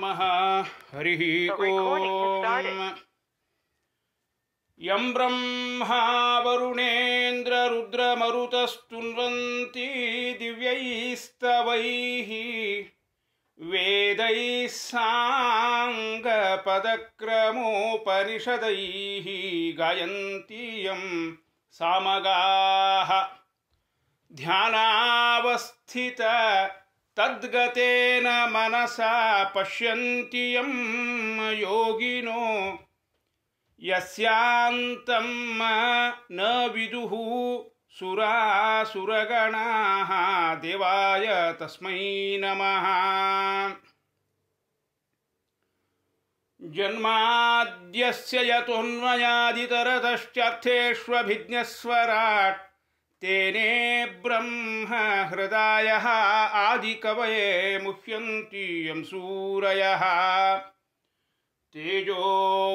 नमः हरिः यं ब्रह्मा वरुणेन्द्ररुद्रमरुतस्तुन्वन्ति दिव्यैस्तवैः वेदैः गायन्ति गायन्तीयम् सामगाः ध्यानावस्थित तद्गतेन मनसा पश्यन्ति यं योगिनो यस्यान्तं न विदुः सुरासुरगणाः देवाय तस्मै नमः जन्माद्यस्य यतोऽन्वयादितरतश्चर्थेष्वभिज्ञस्वराट् तेने ब्रह्म हृदाया आदिकवये मुह्यन्तीयं सूरयः तेजो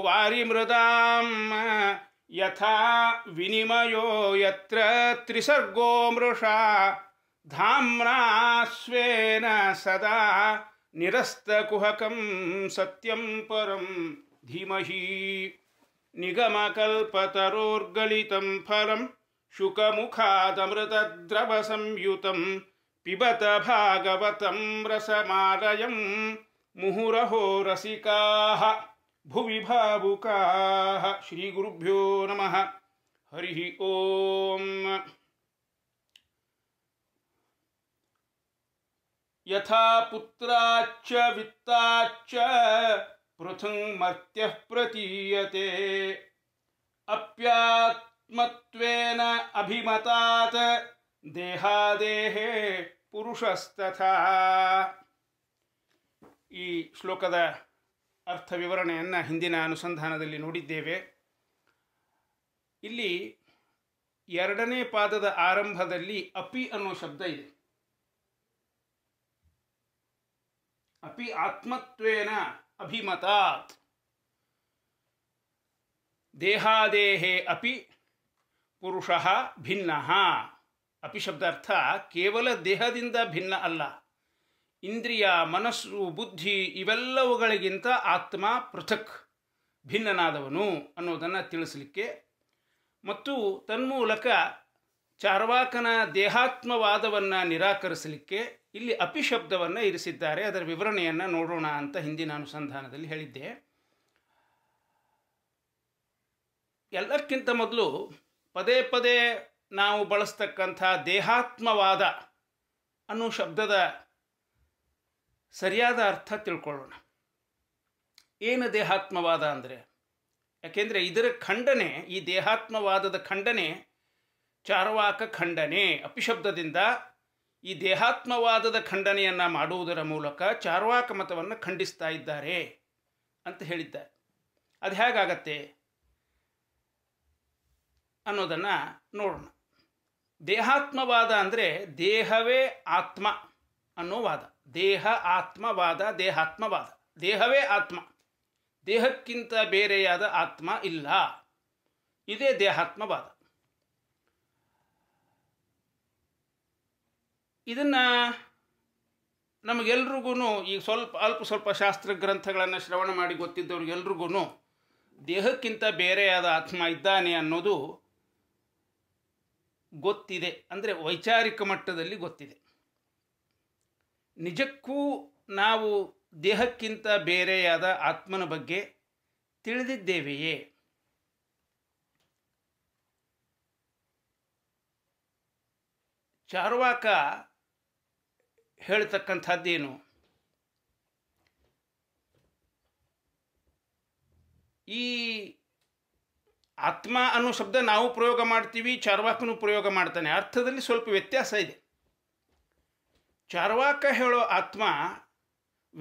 वारिमृदां यथा विनिमयो यत्र त्रिसर्गो मृषा धाम्ना सदा निरस्तकुहकं सत्यं परं धीमहि निगमकल्पतरोर्गलितं फलम् शुकमुखादमृतद्रवसंयुतं पिबत भागवतं रसमालयं मुहुरहो रसिकाः भुवि भावुकाः श्रीगुरुभ्यो नमः हरिः ॐ यथा पुत्राच्च वित्ताच्च पृथङ्मर्त्यः प्रतीयते अप्यात् ಆತ್ಮತ್ವೇನ ಅಭಿಮತಾತ್ ದೇಹಾದೇಹೇ ಪುರುಷಸ್ತಥಾ ಈ ಶ್ಲೋಕದ ಅರ್ಥ ವಿವರಣೆಯನ್ನು ಹಿಂದಿನ ಅನುಸಂಧಾನದಲ್ಲಿ ನೋಡಿದ್ದೇವೆ ಇಲ್ಲಿ ಎರಡನೇ ಪಾದದ ಆರಂಭದಲ್ಲಿ ಅಪಿ ಅನ್ನೋ ಶಬ್ದ ಇದೆ ಅಪಿ ಆತ್ಮತ್ವೇನ ಅಭಿಮತಾತ್ ದೇಹಾದೇಹೇ ಅಪಿ ಪುರುಷಃ ಭಿನ್ನ ಅಪಿಶಬ್ದಾರ್ಥ ಕೇವಲ ದೇಹದಿಂದ ಭಿನ್ನ ಅಲ್ಲ ಇಂದ್ರಿಯ ಮನಸ್ಸು ಬುದ್ಧಿ ಇವೆಲ್ಲವುಗಳಿಗಿಂತ ಆತ್ಮ ಪೃಥಕ್ ಭಿನ್ನನಾದವನು ಅನ್ನೋದನ್ನು ತಿಳಿಸಲಿಕ್ಕೆ ಮತ್ತು ತನ್ಮೂಲಕ ಚಾರ್ವಾಕನ ದೇಹಾತ್ಮವಾದವನ್ನು ನಿರಾಕರಿಸಲಿಕ್ಕೆ ಇಲ್ಲಿ ಅಪಿಶಬ್ದವನ್ನು ಇರಿಸಿದ್ದಾರೆ ಅದರ ವಿವರಣೆಯನ್ನು ನೋಡೋಣ ಅಂತ ಹಿಂದಿನ ಅನುಸಂಧಾನದಲ್ಲಿ ಹೇಳಿದ್ದೆ ಎಲ್ಲಕ್ಕಿಂತ ಮೊದಲು ಪದೇ ಪದೇ ನಾವು ಬಳಸ್ತಕ್ಕಂಥ ದೇಹಾತ್ಮವಾದ ಅನ್ನೋ ಶಬ್ದದ ಸರಿಯಾದ ಅರ್ಥ ತಿಳ್ಕೊಳ್ಳೋಣ ಏನು ದೇಹಾತ್ಮವಾದ ಅಂದರೆ ಯಾಕೆಂದರೆ ಇದರ ಖಂಡನೆ ಈ ದೇಹಾತ್ಮವಾದದ ಖಂಡನೆ ಚಾರ್ವಾಕ ಖಂಡನೆ ಅಪಿಶಬ್ದದಿಂದ ಈ ದೇಹಾತ್ಮವಾದದ ಖಂಡನೆಯನ್ನು ಮಾಡುವುದರ ಮೂಲಕ ಚಾರ್ವಾಕ ಮತವನ್ನು ಖಂಡಿಸ್ತಾ ಇದ್ದಾರೆ ಅಂತ ಹೇಳಿದ್ದಾರೆ ಅದು ಹೇಗಾಗತ್ತೆ ಅನ್ನೋದನ್ನು ನೋಡೋಣ ದೇಹಾತ್ಮವಾದ ಅಂದರೆ ದೇಹವೇ ಆತ್ಮ ಅನ್ನೋ ವಾದ ದೇಹ ಆತ್ಮವಾದ ದೇಹಾತ್ಮವಾದ ದೇಹವೇ ಆತ್ಮ ದೇಹಕ್ಕಿಂತ ಬೇರೆಯಾದ ಆತ್ಮ ಇಲ್ಲ ಇದೇ ದೇಹಾತ್ಮವಾದ ಇದನ್ನು ನಮಗೆಲ್ರಿಗೂ ಈಗ ಸ್ವಲ್ಪ ಅಲ್ಪ ಸ್ವಲ್ಪ ಶಾಸ್ತ್ರ ಗ್ರಂಥಗಳನ್ನು ಶ್ರವಣ ಮಾಡಿ ಗೊತ್ತಿದ್ದವ್ರಿಗೆಲ್ರಿಗೂ ದೇಹಕ್ಕಿಂತ ಬೇರೆಯಾದ ಆತ್ಮ ಇದ್ದಾನೆ ಅನ್ನೋದು ಗೊತ್ತಿದೆ ಅಂದರೆ ವೈಚಾರಿಕ ಮಟ್ಟದಲ್ಲಿ ಗೊತ್ತಿದೆ ನಿಜಕ್ಕೂ ನಾವು ದೇಹಕ್ಕಿಂತ ಬೇರೆಯಾದ ಆತ್ಮನ ಬಗ್ಗೆ ತಿಳಿದಿದ್ದೇವೆಯೇ ಚಾರ್ವಾಕ ಹೇಳ್ತಕ್ಕಂಥದ್ದೇನು ಈ ಆತ್ಮ ಅನ್ನೋ ಶಬ್ದ ನಾವು ಪ್ರಯೋಗ ಮಾಡ್ತೀವಿ ಚಾರ್ವಾಕನು ಪ್ರಯೋಗ ಮಾಡ್ತಾನೆ ಅರ್ಥದಲ್ಲಿ ಸ್ವಲ್ಪ ವ್ಯತ್ಯಾಸ ಇದೆ ಚಾರ್ವಾಕ ಹೇಳೋ ಆತ್ಮ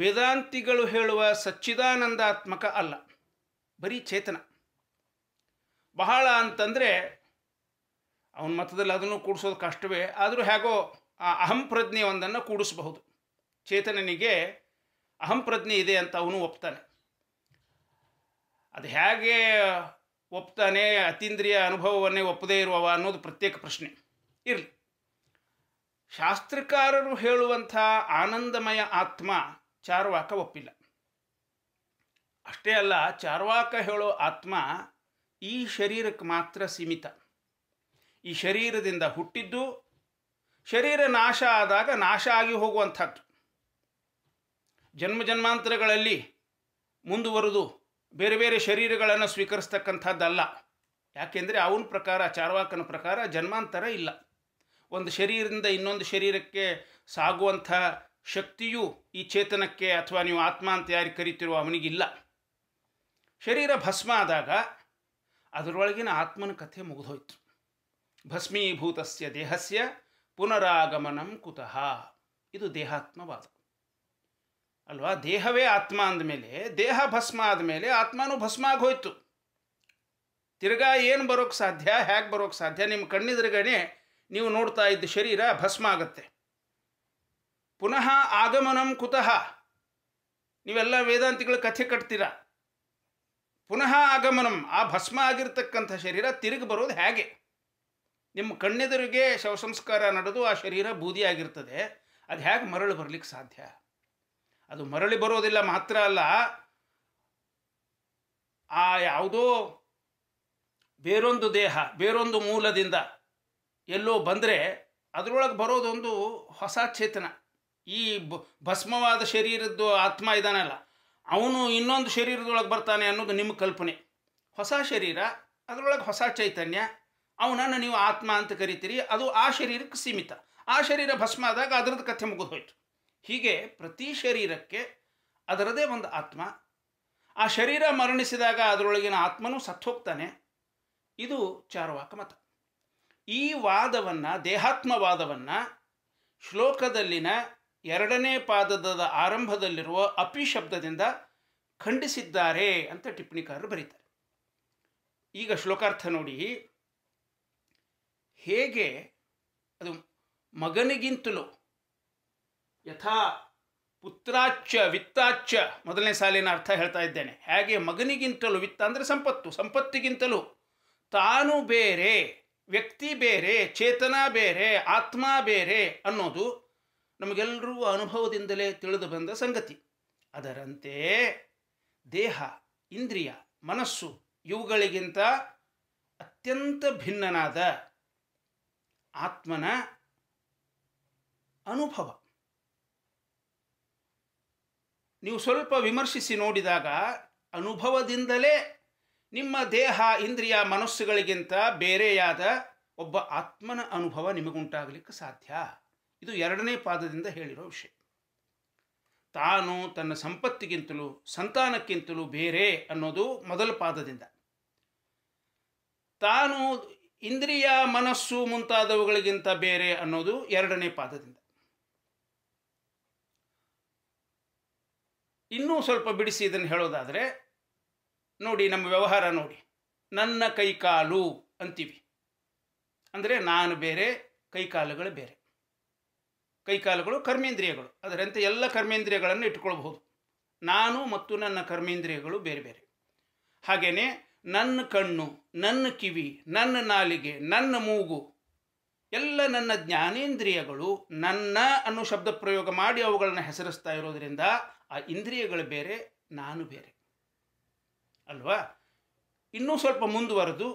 ವೇದಾಂತಿಗಳು ಹೇಳುವ ಸಚ್ಚಿದಾನಂದಾತ್ಮಕ ಅಲ್ಲ ಬರೀ ಚೇತನ ಬಹಳ ಅಂತಂದರೆ ಅವನ ಮತದಲ್ಲಿ ಅದನ್ನು ಕೂಡಿಸೋದು ಕಷ್ಟವೇ ಆದರೂ ಹೇಗೋ ಆ ಅಹಂಪ್ರಜ್ಞೆ ಒಂದನ್ನು ಕೂಡಿಸಬಹುದು ಚೇತನನಿಗೆ ಅಹಂಪ್ರಜ್ಞೆ ಇದೆ ಅಂತ ಅವನು ಒಪ್ತಾನೆ ಅದು ಹೇಗೆ ಒಪ್ತಾನೆ ಅತೀಂದ್ರಿಯ ಅನುಭವವನ್ನೇ ಒಪ್ಪದೇ ಇರುವವ ಅನ್ನೋದು ಪ್ರತ್ಯೇಕ ಪ್ರಶ್ನೆ ಇರಲಿ ಶಾಸ್ತ್ರಕಾರರು ಹೇಳುವಂಥ ಆನಂದಮಯ ಆತ್ಮ ಚಾರ್ವಾಕ ಒಪ್ಪಿಲ್ಲ ಅಷ್ಟೇ ಅಲ್ಲ ಚಾರ್ವಾಕ ಹೇಳೋ ಆತ್ಮ ಈ ಶರೀರಕ್ಕೆ ಮಾತ್ರ ಸೀಮಿತ ಈ ಶರೀರದಿಂದ ಹುಟ್ಟಿದ್ದು ಶರೀರ ನಾಶ ಆದಾಗ ನಾಶ ಆಗಿ ಹೋಗುವಂಥದ್ದು ಜನ್ಮ ಜನ್ಮಾಂತರಗಳಲ್ಲಿ ಮುಂದುವರೆದು ಬೇರೆ ಬೇರೆ ಶರೀರಗಳನ್ನು ಸ್ವೀಕರಿಸ್ತಕ್ಕಂಥದ್ದಲ್ಲ ಯಾಕೆಂದರೆ ಅವನ ಪ್ರಕಾರ ಚಾರ್ವಾಕನ ಪ್ರಕಾರ ಜನ್ಮಾಂತರ ಇಲ್ಲ ಒಂದು ಶರೀರದಿಂದ ಇನ್ನೊಂದು ಶರೀರಕ್ಕೆ ಸಾಗುವಂಥ ಶಕ್ತಿಯು ಈ ಚೇತನಕ್ಕೆ ಅಥವಾ ನೀವು ಆತ್ಮ ಅಂತ ಯಾರಿಗೆ ಕರಿತಿರೋ ಅವನಿಗಿಲ್ಲ ಶರೀರ ಭಸ್ಮ ಆದಾಗ ಅದರೊಳಗಿನ ಆತ್ಮನ ಕಥೆ ಮುಗಿದೋಯ್ತು ಭಸ್ಮೀಭೂತಸ್ಯ ದೇಹಸ್ಯ ಪುನರಾಗಮನಂ ಕುತಃ ಇದು ದೇಹಾತ್ಮವಾದ ಅಲ್ವಾ ದೇಹವೇ ಆತ್ಮ ಅಂದಮೇಲೆ ದೇಹ ಭಸ್ಮ ಆದಮೇಲೆ ಆತ್ಮನೂ ಭಸ್ಮ ಆಗೋಯ್ತು ತಿರ್ಗಾ ಏನು ಬರೋಕ್ಕೆ ಸಾಧ್ಯ ಹೇಗೆ ಬರೋಕ್ಕೆ ಸಾಧ್ಯ ನಿಮ್ಮ ಕಣ್ಣಿದ್ರಗಡೆ ನೀವು ನೋಡ್ತಾ ಇದ್ದ ಶರೀರ ಭಸ್ಮ ಆಗತ್ತೆ ಪುನಃ ಆಗಮನಂ ಕುತಃ ನೀವೆಲ್ಲ ವೇದಾಂತಿಗಳ ಕಥೆ ಕಟ್ತೀರ ಪುನಃ ಆಗಮನಂ ಆ ಭಸ್ಮ ಆಗಿರ್ತಕ್ಕಂಥ ಶರೀರ ತಿರುಗಿ ಬರೋದು ಹೇಗೆ ನಿಮ್ಮ ಕಣ್ಣೆದುರಿಗೆ ಶವಸಂಸ್ಕಾರ ನಡೆದು ಆ ಶರೀರ ಬೂದಿಯಾಗಿರ್ತದೆ ಅದು ಹೇಗೆ ಮರಳು ಬರಲಿಕ್ಕೆ ಸಾಧ್ಯ ಅದು ಮರಳಿ ಬರೋದಿಲ್ಲ ಮಾತ್ರ ಅಲ್ಲ ಆ ಯಾವುದೋ ಬೇರೊಂದು ದೇಹ ಬೇರೊಂದು ಮೂಲದಿಂದ ಎಲ್ಲೋ ಬಂದರೆ ಅದರೊಳಗೆ ಬರೋದೊಂದು ಹೊಸ ಚೇತನ ಈ ಭಸ್ಮವಾದ ಶರೀರದ್ದು ಆತ್ಮ ಇದಾನಲ್ಲ ಅವನು ಇನ್ನೊಂದು ಶರೀರದೊಳಗೆ ಬರ್ತಾನೆ ಅನ್ನೋದು ನಿಮ್ಮ ಕಲ್ಪನೆ ಹೊಸ ಶರೀರ ಅದರೊಳಗೆ ಹೊಸ ಚೈತನ್ಯ ಅವನನ್ನು ನೀವು ಆತ್ಮ ಅಂತ ಕರಿತೀರಿ ಅದು ಆ ಶರೀರಕ್ಕೆ ಸೀಮಿತ ಆ ಶರೀರ ಭಸ್ಮ ಆದಾಗ ಅದರದ್ದು ಕಥೆ ಮುಗಿದು ಹೋಯಿತು ಹೀಗೆ ಪ್ರತಿ ಶರೀರಕ್ಕೆ ಅದರದೇ ಒಂದು ಆತ್ಮ ಆ ಶರೀರ ಮರಣಿಸಿದಾಗ ಅದರೊಳಗಿನ ಆತ್ಮನೂ ಸತ್ತೋಗ್ತಾನೆ ಇದು ಚಾರುವಾಕ ಮತ ಈ ವಾದವನ್ನು ದೇಹಾತ್ಮವಾದವನ್ನು ಶ್ಲೋಕದಲ್ಲಿನ ಎರಡನೇ ಪಾದದ ಆರಂಭದಲ್ಲಿರುವ ಅಪಿ ಶಬ್ದದಿಂದ ಖಂಡಿಸಿದ್ದಾರೆ ಅಂತ ಟಿಪ್ಪಣಿಕಾರರು ಬರೀತಾರೆ ಈಗ ಶ್ಲೋಕಾರ್ಥ ನೋಡಿ ಹೇಗೆ ಅದು ಮಗನಿಗಿಂತಲೂ ಯಥಾ ಪುತ್ರಾಚ ವಿತ್ತಾಚ ಮೊದಲನೇ ಸಾಲಿನ ಅರ್ಥ ಹೇಳ್ತಾ ಇದ್ದೇನೆ ಹೇಗೆ ಮಗನಿಗಿಂತಲೂ ವಿತ್ತ ಅಂದರೆ ಸಂಪತ್ತು ಸಂಪತ್ತಿಗಿಂತಲೂ ತಾನು ಬೇರೆ ವ್ಯಕ್ತಿ ಬೇರೆ ಚೇತನ ಬೇರೆ ಆತ್ಮ ಬೇರೆ ಅನ್ನೋದು ನಮಗೆಲ್ಲರೂ ಅನುಭವದಿಂದಲೇ ತಿಳಿದು ಬಂದ ಸಂಗತಿ ಅದರಂತೆ ದೇಹ ಇಂದ್ರಿಯ ಮನಸ್ಸು ಇವುಗಳಿಗಿಂತ ಅತ್ಯಂತ ಭಿನ್ನನಾದ ಆತ್ಮನ ಅನುಭವ ನೀವು ಸ್ವಲ್ಪ ವಿಮರ್ಶಿಸಿ ನೋಡಿದಾಗ ಅನುಭವದಿಂದಲೇ ನಿಮ್ಮ ದೇಹ ಇಂದ್ರಿಯ ಮನಸ್ಸುಗಳಿಗಿಂತ ಬೇರೆಯಾದ ಒಬ್ಬ ಆತ್ಮನ ಅನುಭವ ನಿಮಗುಂಟಾಗಲಿಕ್ಕೆ ಸಾಧ್ಯ ಇದು ಎರಡನೇ ಪಾದದಿಂದ ಹೇಳಿರೋ ವಿಷಯ ತಾನು ತನ್ನ ಸಂಪತ್ತಿಗಿಂತಲೂ ಸಂತಾನಕ್ಕಿಂತಲೂ ಬೇರೆ ಅನ್ನೋದು ಮೊದಲ ಪಾದದಿಂದ ತಾನು ಇಂದ್ರಿಯ ಮನಸ್ಸು ಮುಂತಾದವುಗಳಿಗಿಂತ ಬೇರೆ ಅನ್ನೋದು ಎರಡನೇ ಪಾದದಿಂದ ಇನ್ನೂ ಸ್ವಲ್ಪ ಬಿಡಿಸಿ ಇದನ್ನು ಹೇಳೋದಾದರೆ ನೋಡಿ ನಮ್ಮ ವ್ಯವಹಾರ ನೋಡಿ ನನ್ನ ಕೈಕಾಲು ಅಂತೀವಿ ಅಂದರೆ ನಾನು ಬೇರೆ ಕೈಕಾಲುಗಳು ಬೇರೆ ಕೈಕಾಲುಗಳು ಕರ್ಮೇಂದ್ರಿಯಗಳು ಅದರಂತೆ ಎಲ್ಲ ಕರ್ಮೇಂದ್ರಿಯಗಳನ್ನು ಇಟ್ಕೊಳ್ಬಹುದು ನಾನು ಮತ್ತು ನನ್ನ ಕರ್ಮೇಂದ್ರಿಯಗಳು ಬೇರೆ ಬೇರೆ ಹಾಗೆಯೇ ನನ್ನ ಕಣ್ಣು ನನ್ನ ಕಿವಿ ನನ್ನ ನಾಲಿಗೆ ನನ್ನ ಮೂಗು ಎಲ್ಲ ನನ್ನ ಜ್ಞಾನೇಂದ್ರಿಯಗಳು ನನ್ನ ಅನ್ನೋ ಶಬ್ದ ಪ್ರಯೋಗ ಮಾಡಿ ಅವುಗಳನ್ನು ಹೆಸರಿಸ್ತಾ ಇರೋದರಿಂದ ಆ ಇಂದ್ರಿಯಗಳು ಬೇರೆ ನಾನು ಬೇರೆ ಅಲ್ವಾ ಇನ್ನೂ ಸ್ವಲ್ಪ ಮುಂದುವರೆದು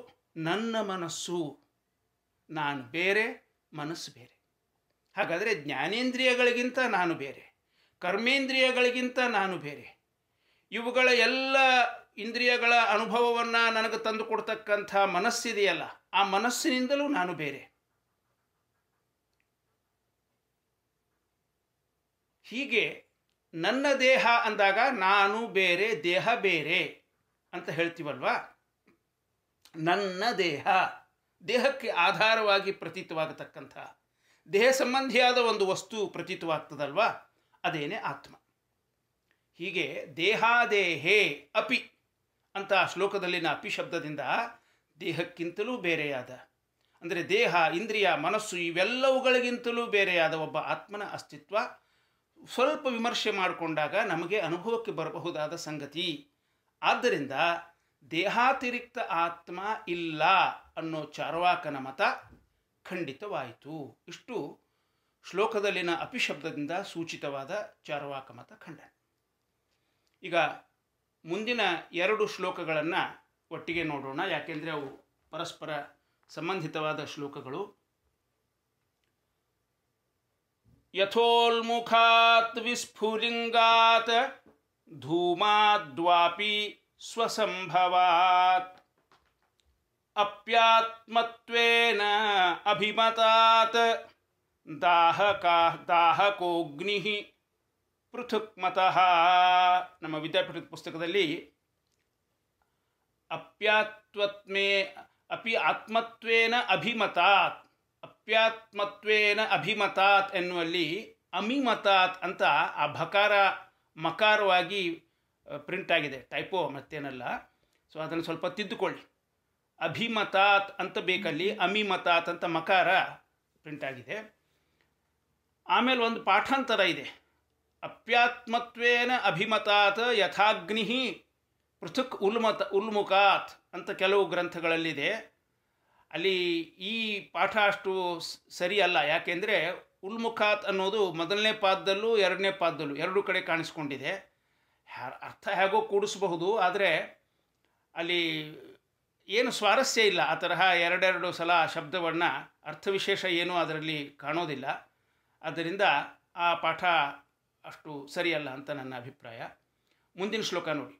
ನನ್ನ ಮನಸ್ಸು ನಾನು ಬೇರೆ ಮನಸ್ಸು ಬೇರೆ ಹಾಗಾದರೆ ಜ್ಞಾನೇಂದ್ರಿಯಗಳಿಗಿಂತ ನಾನು ಬೇರೆ ಕರ್ಮೇಂದ್ರಿಯಗಳಿಗಿಂತ ನಾನು ಬೇರೆ ಇವುಗಳ ಎಲ್ಲ ಇಂದ್ರಿಯಗಳ ಅನುಭವವನ್ನು ನನಗೆ ತಂದು ಕೊಡ್ತಕ್ಕಂಥ ಮನಸ್ಸಿದೆಯಲ್ಲ ಆ ಮನಸ್ಸಿನಿಂದಲೂ ನಾನು ಬೇರೆ ಹೀಗೆ ನನ್ನ ದೇಹ ಅಂದಾಗ ನಾನು ಬೇರೆ ದೇಹ ಬೇರೆ ಅಂತ ಹೇಳ್ತೀವಲ್ವಾ ನನ್ನ ದೇಹ ದೇಹಕ್ಕೆ ಆಧಾರವಾಗಿ ಪ್ರತೀತವಾಗತಕ್ಕಂಥ ದೇಹ ಸಂಬಂಧಿಯಾದ ಒಂದು ವಸ್ತು ಪ್ರತೀತವಾಗ್ತದಲ್ವಾ ಅದೇನೇ ಆತ್ಮ ಹೀಗೆ ದೇಹಾದೇಹೇ ಅಪಿ ಅಂತ ಶ್ಲೋಕದಲ್ಲಿನ ಅಪಿ ಶಬ್ದದಿಂದ ದೇಹಕ್ಕಿಂತಲೂ ಬೇರೆಯಾದ ಅಂದರೆ ದೇಹ ಇಂದ್ರಿಯ ಮನಸ್ಸು ಇವೆಲ್ಲವುಗಳಿಗಿಂತಲೂ ಬೇರೆಯಾದ ಒಬ್ಬ ಆತ್ಮನ ಅಸ್ತಿತ್ವ ಸ್ವಲ್ಪ ವಿಮರ್ಶೆ ಮಾಡಿಕೊಂಡಾಗ ನಮಗೆ ಅನುಭವಕ್ಕೆ ಬರಬಹುದಾದ ಸಂಗತಿ ಆದ್ದರಿಂದ ದೇಹಾತಿರಿಕ್ತ ಆತ್ಮ ಇಲ್ಲ ಅನ್ನೋ ಚಾರ್ವಾಕನ ಮತ ಖಂಡಿತವಾಯಿತು ಇಷ್ಟು ಶ್ಲೋಕದಲ್ಲಿನ ಅಪಿಶಬ್ದದಿಂದ ಸೂಚಿತವಾದ ಚಾರ್ವಾಕ ಮತ ಖಂಡನ ಈಗ ಮುಂದಿನ ಎರಡು ಶ್ಲೋಕಗಳನ್ನು ಒಟ್ಟಿಗೆ ನೋಡೋಣ ಯಾಕೆಂದರೆ ಅವು ಪರಸ್ಪರ ಸಂಬಂಧಿತವಾದ ಶ್ಲೋಕಗಳು यथोन्मुखात् विस्फुलिङ्गात् धूमाद्वापि स्वसम्भवात् अप्यात्मत्वेन अभिमतात् दाहका दाहकोग्नि पृथुक्मतः नम विद्यापीठ ಪುಸ್ತಕದಲ್ಲಿ ಅಪ್ಯಾತ್ವತ್ಮೇ अपि आत्मत्वेन अभिमतात् ಅಪ್ಯಾತ್ಮತ್ವೇನ ಅಭಿಮತಾತ್ ಎನ್ನುವಲ್ಲಿ ಅಮಿಮತಾತ್ ಅಂತ ಆ ಭಕಾರ ಮಕಾರವಾಗಿ ಪ್ರಿಂಟ್ ಆಗಿದೆ ಟೈಪೋ ಮತ್ತೇನಲ್ಲ ಸೊ ಅದನ್ನು ಸ್ವಲ್ಪ ತಿದ್ದುಕೊಳ್ಳಿ ಅಭಿಮತಾತ್ ಅಂತ ಬೇಕಲ್ಲಿ ಅಮಿಮತಾತ್ ಅಂತ ಮಕಾರ ಪ್ರಿಂಟ್ ಆಗಿದೆ ಆಮೇಲೆ ಒಂದು ಪಾಠಾಂತರ ಇದೆ ಅಪ್ಯಾತ್ಮತ್ವೇನ ಅಭಿಮತಾತ್ ಯಥಾಗ್ನಿ ಪೃಥಕ್ ಉಲ್ಮತ ಉಲ್ಮುಖಾತ್ ಅಂತ ಕೆಲವು ಗ್ರಂಥಗಳಲ್ಲಿದೆ ಅಲ್ಲಿ ಈ ಪಾಠ ಅಷ್ಟು ಸರಿ ಅಲ್ಲ ಯಾಕೆಂದರೆ ಉಲ್ಮುಖಾತ್ ಅನ್ನೋದು ಮೊದಲನೇ ಪಾದದಲ್ಲೂ ಎರಡನೇ ಪಾದದಲ್ಲೂ ಎರಡು ಕಡೆ ಕಾಣಿಸ್ಕೊಂಡಿದೆ ಅರ್ಥ ಹೇಗೋ ಕೂಡಿಸಬಹುದು ಆದರೆ ಅಲ್ಲಿ ಏನು ಸ್ವಾರಸ್ಯ ಇಲ್ಲ ಆ ತರಹ ಎರಡೆರಡು ಸಲ ಶಬ್ದವನ್ನು ಅರ್ಥವಿಶೇಷ ಏನೂ ಅದರಲ್ಲಿ ಕಾಣೋದಿಲ್ಲ ಆದ್ದರಿಂದ ಆ ಪಾಠ ಅಷ್ಟು ಸರಿಯಲ್ಲ ಅಂತ ನನ್ನ ಅಭಿಪ್ರಾಯ ಮುಂದಿನ ಶ್ಲೋಕ ನೋಡಿ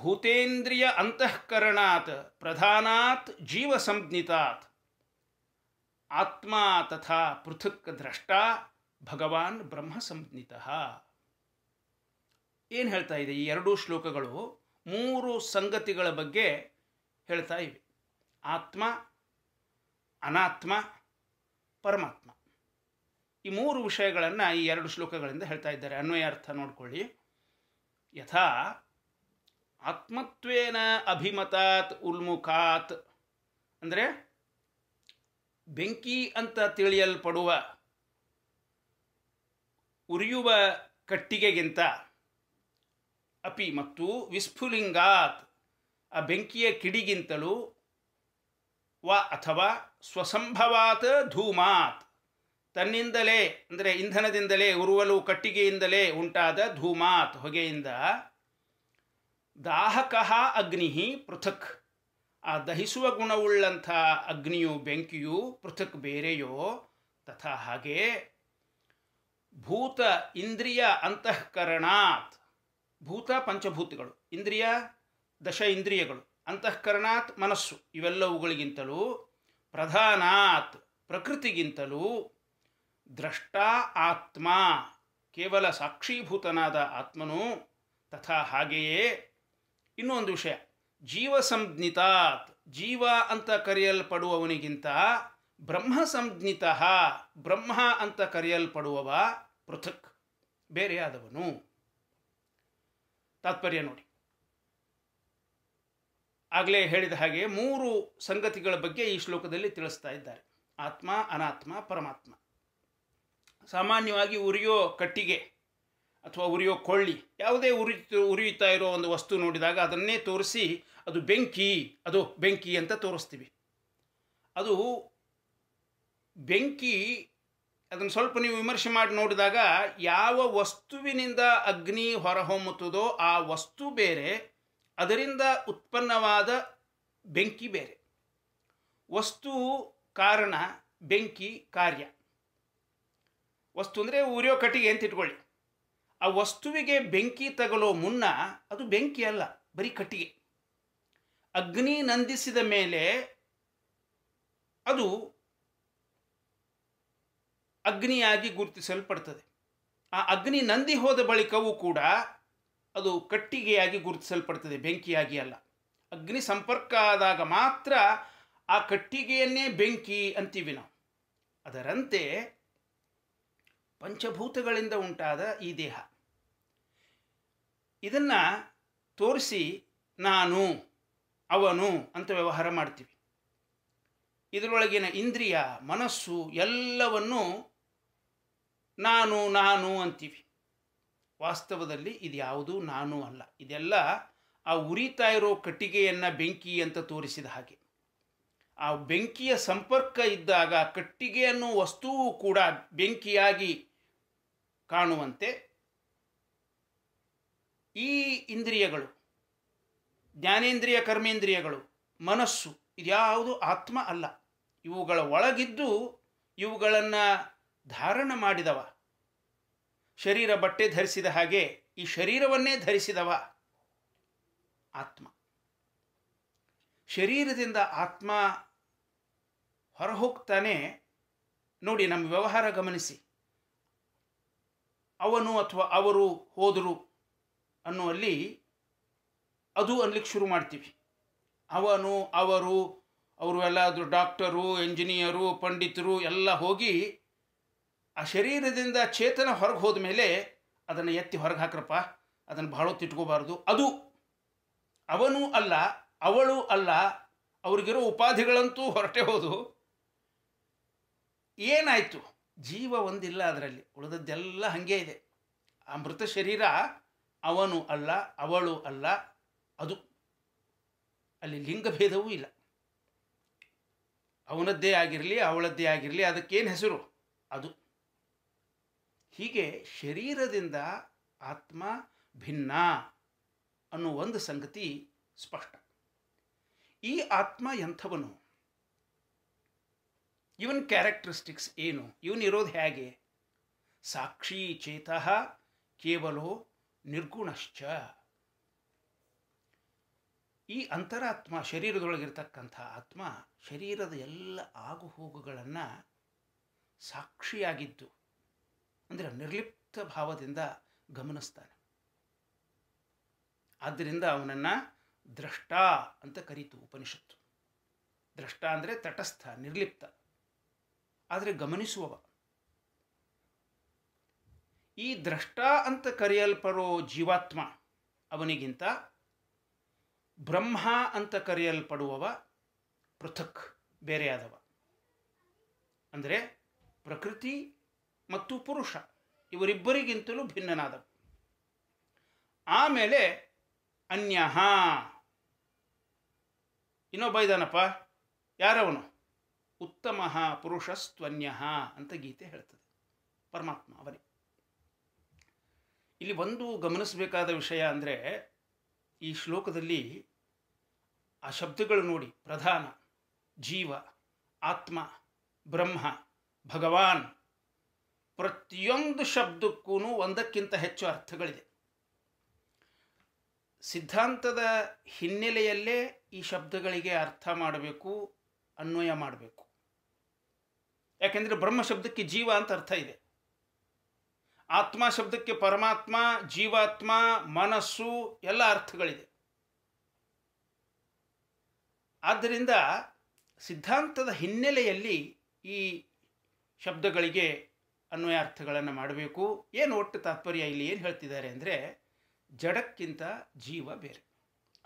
ಭೂತೇಂದ್ರಿಯ ಅಂತಃಕರಣಾತ್ ಪ್ರಧಾನಾತ್ ಜೀವ ಸಂಜ್ಞಿತಾತ್ ಆತ್ಮ ತಥಾ ಪೃಥಕ್ ದ್ರಷ್ಟಾ ಭಗವಾನ್ ಬ್ರಹ್ಮ ಸಂಜ್ಞಿತ ಏನು ಹೇಳ್ತಾ ಇದೆ ಈ ಎರಡೂ ಶ್ಲೋಕಗಳು ಮೂರು ಸಂಗತಿಗಳ ಬಗ್ಗೆ ಹೇಳ್ತಾ ಇವೆ ಆತ್ಮ ಅನಾತ್ಮ ಪರಮಾತ್ಮ ಈ ಮೂರು ವಿಷಯಗಳನ್ನು ಈ ಎರಡು ಶ್ಲೋಕಗಳಿಂದ ಹೇಳ್ತಾ ಇದ್ದಾರೆ ಅನ್ವಯ ಅರ್ಥ ನೋಡ್ಕೊಳ್ಳಿ ಯಥಾ ಆತ್ಮತ್ವೇನ ಅಭಿಮತಾತ್ ಉಲ್ಮುಖಾತ್ ಅಂದರೆ ಬೆಂಕಿ ಅಂತ ತಿಳಿಯಲ್ಪಡುವ ಉರಿಯುವ ಕಟ್ಟಿಗೆಗಿಂತ ಅಪಿ ಮತ್ತು ವಿಸ್ಫುಲಿಂಗಾತ್ ಆ ಬೆಂಕಿಯ ಕಿಡಿಗಿಂತಲೂ ವಾ ಅಥವಾ ಸ್ವಸಂಭವಾತ್ ಧೂಮಾತ್ ತನ್ನಿಂದಲೇ ಅಂದರೆ ಇಂಧನದಿಂದಲೇ ಉರುವಲು ಕಟ್ಟಿಗೆಯಿಂದಲೇ ಉಂಟಾದ ಧೂಮಾತ್ ಹೊಗೆಯಿಂದ ದಾಹಕಃ ಅಗ್ನಿ ಪೃಥಕ್ ಆ ದಹಿಸುವ ಗುಣವುಳ್ಳಂಥ ಅಗ್ನಿಯು ಬೆಂಕಿಯು ಪೃಥಕ್ ಬೇರೆಯೋ ತಥಾ ಹಾಗೆ ಭೂತ ಇಂದ್ರಿಯ ಅಂತಃಕರಣಾತ್ ಭೂತ ಪಂಚಭೂತಗಳು ಇಂದ್ರಿಯ ದಶ ಇಂದ್ರಿಯಗಳು ಅಂತಃಕರಣಾತ್ ಮನಸ್ಸು ಇವೆಲ್ಲವುಗಳಿಗಿಂತಲೂ ಪ್ರಧಾನಾತ್ ಪ್ರಕೃತಿಗಿಂತಲೂ ದ್ರಷ್ಟ ಆತ್ಮ ಕೇವಲ ಸಾಕ್ಷೀಭೂತನಾದ ಆತ್ಮನು ತಥಾ ಹಾಗೆಯೇ ಇನ್ನೂ ಒಂದು ವಿಷಯ ಜೀವ ಸಂಜ್ಞಿತಾತ್ ಜೀವ ಅಂತ ಕರೆಯಲ್ಪಡುವವನಿಗಿಂತ ಬ್ರಹ್ಮ ಸಂಜ್ಞಿತ ಬ್ರಹ್ಮ ಅಂತ ಕರೆಯಲ್ಪಡುವವ ಪೃಥಕ್ ಬೇರೆಯಾದವನು ತಾತ್ಪರ್ಯ ನೋಡಿ ಆಗಲೇ ಹೇಳಿದ ಹಾಗೆ ಮೂರು ಸಂಗತಿಗಳ ಬಗ್ಗೆ ಈ ಶ್ಲೋಕದಲ್ಲಿ ತಿಳಿಸ್ತಾ ಇದ್ದಾರೆ ಆತ್ಮ ಅನಾತ್ಮ ಪರಮಾತ್ಮ ಸಾಮಾನ್ಯವಾಗಿ ಉರಿಯೋ ಕಟ್ಟಿಗೆ ಅಥವಾ ಉರಿಯೋ ಕೊಳ್ಳಿ ಯಾವುದೇ ಉರಿ ಉರಿಯುತ್ತಾ ಇರೋ ಒಂದು ವಸ್ತು ನೋಡಿದಾಗ ಅದನ್ನೇ ತೋರಿಸಿ ಅದು ಬೆಂಕಿ ಅದು ಬೆಂಕಿ ಅಂತ ತೋರಿಸ್ತೀವಿ ಅದು ಬೆಂಕಿ ಅದನ್ನು ಸ್ವಲ್ಪ ನೀವು ವಿಮರ್ಶೆ ಮಾಡಿ ನೋಡಿದಾಗ ಯಾವ ವಸ್ತುವಿನಿಂದ ಅಗ್ನಿ ಹೊರಹೊಮ್ಮುತ್ತದೋ ಆ ವಸ್ತು ಬೇರೆ ಅದರಿಂದ ಉತ್ಪನ್ನವಾದ ಬೆಂಕಿ ಬೇರೆ ವಸ್ತು ಕಾರಣ ಬೆಂಕಿ ಕಾರ್ಯ ವಸ್ತು ಅಂದರೆ ಉರಿಯೋ ಕಟ್ಟಿಗೆ ಅಂತ ಇಟ್ಕೊಳ್ಳಿ ಆ ವಸ್ತುವಿಗೆ ಬೆಂಕಿ ತಗಲೋ ಮುನ್ನ ಅದು ಬೆಂಕಿ ಅಲ್ಲ ಬರೀ ಕಟ್ಟಿಗೆ ಅಗ್ನಿ ನಂದಿಸಿದ ಮೇಲೆ ಅದು ಅಗ್ನಿಯಾಗಿ ಗುರುತಿಸಲ್ಪಡ್ತದೆ ಆ ಅಗ್ನಿ ನಂದಿ ಹೋದ ಬಳಿಕವೂ ಕೂಡ ಅದು ಕಟ್ಟಿಗೆಯಾಗಿ ಗುರುತಿಸಲ್ಪಡ್ತದೆ ಬೆಂಕಿಯಾಗಿ ಅಲ್ಲ ಅಗ್ನಿ ಸಂಪರ್ಕ ಆದಾಗ ಮಾತ್ರ ಆ ಕಟ್ಟಿಗೆಯನ್ನೇ ಬೆಂಕಿ ಅಂತೀವಿ ನಾವು ಅದರಂತೆ ಪಂಚಭೂತಗಳಿಂದ ಉಂಟಾದ ಈ ದೇಹ ಇದನ್ನು ತೋರಿಸಿ ನಾನು ಅವನು ಅಂತ ವ್ಯವಹಾರ ಮಾಡ್ತೀವಿ ಇದರೊಳಗಿನ ಇಂದ್ರಿಯ ಮನಸ್ಸು ಎಲ್ಲವನ್ನು ನಾನು ನಾನು ಅಂತೀವಿ ವಾಸ್ತವದಲ್ಲಿ ಇದು ಯಾವುದೂ ನಾನು ಅಲ್ಲ ಇದೆಲ್ಲ ಆ ಉರಿತಾ ಇರೋ ಕಟ್ಟಿಗೆಯನ್ನು ಬೆಂಕಿ ಅಂತ ತೋರಿಸಿದ ಹಾಗೆ ಆ ಬೆಂಕಿಯ ಸಂಪರ್ಕ ಇದ್ದಾಗ ಕಟ್ಟಿಗೆಯನ್ನು ವಸ್ತುವು ಕೂಡ ಬೆಂಕಿಯಾಗಿ ಕಾಣುವಂತೆ ಈ ಇಂದ್ರಿಯಗಳು ಜ್ಞಾನೇಂದ್ರಿಯ ಕರ್ಮೇಂದ್ರಿಯಗಳು ಮನಸ್ಸು ಇದ್ಯಾವುದು ಆತ್ಮ ಅಲ್ಲ ಇವುಗಳ ಒಳಗಿದ್ದು ಇವುಗಳನ್ನು ಧಾರಣ ಮಾಡಿದವ ಶರೀರ ಬಟ್ಟೆ ಧರಿಸಿದ ಹಾಗೆ ಈ ಶರೀರವನ್ನೇ ಧರಿಸಿದವ ಆತ್ಮ ಶರೀರದಿಂದ ಆತ್ಮ ಹೊರಹೋಗ್ತಾನೆ ನೋಡಿ ನಮ್ಮ ವ್ಯವಹಾರ ಗಮನಿಸಿ ಅವನು ಅಥವಾ ಅವರು ಹೋದರು ಅನ್ನುವಲ್ಲಿ ಅದು ಅನ್ಲಿಕ್ಕೆ ಶುರು ಮಾಡ್ತೀವಿ ಅವನು ಅವರು ಅವರು ಎಲ್ಲಾದರೂ ಡಾಕ್ಟರು ಇಂಜಿನಿಯರು ಪಂಡಿತರು ಎಲ್ಲ ಹೋಗಿ ಆ ಶರೀರದಿಂದ ಚೇತನ ಹೊರಗೆ ಹೋದ ಮೇಲೆ ಅದನ್ನು ಎತ್ತಿ ಹೊರಗೆ ಹಾಕ್ರಪ್ಪ ಅದನ್ನು ಭಾಳ ತಿಟ್ಕೋಬಾರ್ದು ಅದು ಅವನು ಅಲ್ಲ ಅವಳು ಅಲ್ಲ ಅವ್ರಿಗಿರೋ ಉಪಾಧಿಗಳಂತೂ ಹೊರಟೆ ಹೋದು ಏನಾಯಿತು ಜೀವ ಒಂದಿಲ್ಲ ಅದರಲ್ಲಿ ಉಳಿದದ್ದೆಲ್ಲ ಹಾಗೆ ಇದೆ ಆ ಮೃತ ಶರೀರ ಅವನು ಅಲ್ಲ ಅವಳು ಅಲ್ಲ ಅದು ಅಲ್ಲಿ ಲಿಂಗಭೇದವೂ ಇಲ್ಲ ಅವನದ್ದೇ ಆಗಿರಲಿ ಅವಳದ್ದೇ ಆಗಿರಲಿ ಅದಕ್ಕೇನು ಹೆಸರು ಅದು ಹೀಗೆ ಶರೀರದಿಂದ ಆತ್ಮ ಭಿನ್ನ ಅನ್ನೋ ಒಂದು ಸಂಗತಿ ಸ್ಪಷ್ಟ ಈ ಆತ್ಮ ಎಂಥವನು ಇವನ್ ಕ್ಯಾರೆಕ್ಟ್ರಿಸ್ಟಿಕ್ಸ್ ಏನು ಇವನಿರೋದು ಹೇಗೆ ಸಾಕ್ಷಿ ಚೇತಃ ಕೇವಲೋ ನಿರ್ಗುಣಶ್ಚ ಈ ಅಂತರಾತ್ಮ ಶರೀರದೊಳಗಿರ್ತಕ್ಕಂಥ ಆತ್ಮ ಶರೀರದ ಎಲ್ಲ ಆಗುಹೋಗುಗಳನ್ನು ಸಾಕ್ಷಿಯಾಗಿದ್ದು ಅಂದರೆ ನಿರ್ಲಿಪ್ತ ಭಾವದಿಂದ ಗಮನಿಸ್ತಾನೆ ಆದ್ದರಿಂದ ಅವನನ್ನು ದ್ರಷ್ಟ ಅಂತ ಕರೀತು ಉಪನಿಷತ್ತು ದ್ರಷ್ಟ ಅಂದರೆ ತಟಸ್ಥ ನಿರ್ಲಿಪ್ತ ಆದರೆ ಗಮನಿಸುವವ ಈ ದ್ರಷ್ಟ ಅಂತ ಕರೆಯಲ್ಪಡೋ ಜೀವಾತ್ಮ ಅವನಿಗಿಂತ ಬ್ರಹ್ಮ ಅಂತ ಕರೆಯಲ್ಪಡುವವ ಪೃಥಕ್ ಬೇರೆಯಾದವ ಅಂದರೆ ಪ್ರಕೃತಿ ಮತ್ತು ಪುರುಷ ಇವರಿಬ್ಬರಿಗಿಂತಲೂ ಭಿನ್ನನಾದವು ಆಮೇಲೆ ಅನ್ಯಹ ಇನ್ನೊಬ್ಬ ಇದಾನಪ್ಪ ಯಾರವನು ಉತ್ತಮ ಪುರುಷಸ್ತ್ವನ್ಯ ಅಂತ ಗೀತೆ ಹೇಳ್ತದೆ ಪರಮಾತ್ಮ ಅವನೇ ಇಲ್ಲಿ ಒಂದು ಗಮನಿಸಬೇಕಾದ ವಿಷಯ ಅಂದರೆ ಈ ಶ್ಲೋಕದಲ್ಲಿ ಆ ಶಬ್ದಗಳು ನೋಡಿ ಪ್ರಧಾನ ಜೀವ ಆತ್ಮ ಬ್ರಹ್ಮ ಭಗವಾನ್ ಪ್ರತಿಯೊಂದು ಶಬ್ದಕ್ಕೂ ಒಂದಕ್ಕಿಂತ ಹೆಚ್ಚು ಅರ್ಥಗಳಿದೆ ಸಿದ್ಧಾಂತದ ಹಿನ್ನೆಲೆಯಲ್ಲೇ ಈ ಶಬ್ದಗಳಿಗೆ ಅರ್ಥ ಮಾಡಬೇಕು ಅನ್ವಯ ಮಾಡಬೇಕು ಯಾಕೆಂದರೆ ಬ್ರಹ್ಮ ಶಬ್ದಕ್ಕೆ ಜೀವ ಅಂತ ಅರ್ಥ ಇದೆ ಆತ್ಮ ಶಬ್ದಕ್ಕೆ ಪರಮಾತ್ಮ ಜೀವಾತ್ಮ ಮನಸ್ಸು ಎಲ್ಲ ಅರ್ಥಗಳಿದೆ ಆದ್ದರಿಂದ ಸಿದ್ಧಾಂತದ ಹಿನ್ನೆಲೆಯಲ್ಲಿ ಈ ಶಬ್ದಗಳಿಗೆ ಅನ್ವಯ ಅರ್ಥಗಳನ್ನು ಮಾಡಬೇಕು ಏನು ಒಟ್ಟು ತಾತ್ಪರ್ಯ ಇಲ್ಲಿ ಏನು ಹೇಳ್ತಿದ್ದಾರೆ ಅಂದರೆ ಜಡಕ್ಕಿಂತ ಜೀವ ಬೇರೆ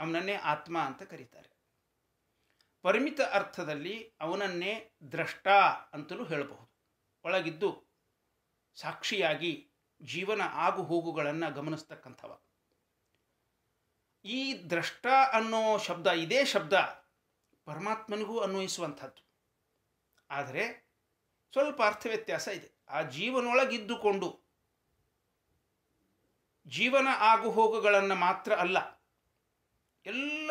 ಅವನನ್ನೇ ಆತ್ಮ ಅಂತ ಕರೀತಾರೆ ಪರಿಮಿತ ಅರ್ಥದಲ್ಲಿ ಅವನನ್ನೇ ದ್ರಷ್ಟ ಅಂತಲೂ ಹೇಳಬಹುದು ಒಳಗಿದ್ದು ಸಾಕ್ಷಿಯಾಗಿ ಜೀವನ ಆಗು ಹೋಗುಗಳನ್ನು ಗಮನಿಸ್ತಕ್ಕಂಥವ ಈ ದ್ರಷ್ಟ ಅನ್ನೋ ಶಬ್ದ ಇದೇ ಶಬ್ದ ಪರಮಾತ್ಮನಿಗೂ ಅನ್ವಯಿಸುವಂಥದ್ದು ಆದರೆ ಸ್ವಲ್ಪ ಅರ್ಥ ವ್ಯತ್ಯಾಸ ಇದೆ ಆ ಜೀವನೊಳಗಿದ್ದುಕೊಂಡು ಜೀವನ ಆಗುಹೋಗುಗಳನ್ನು ಮಾತ್ರ ಅಲ್ಲ ಎಲ್ಲ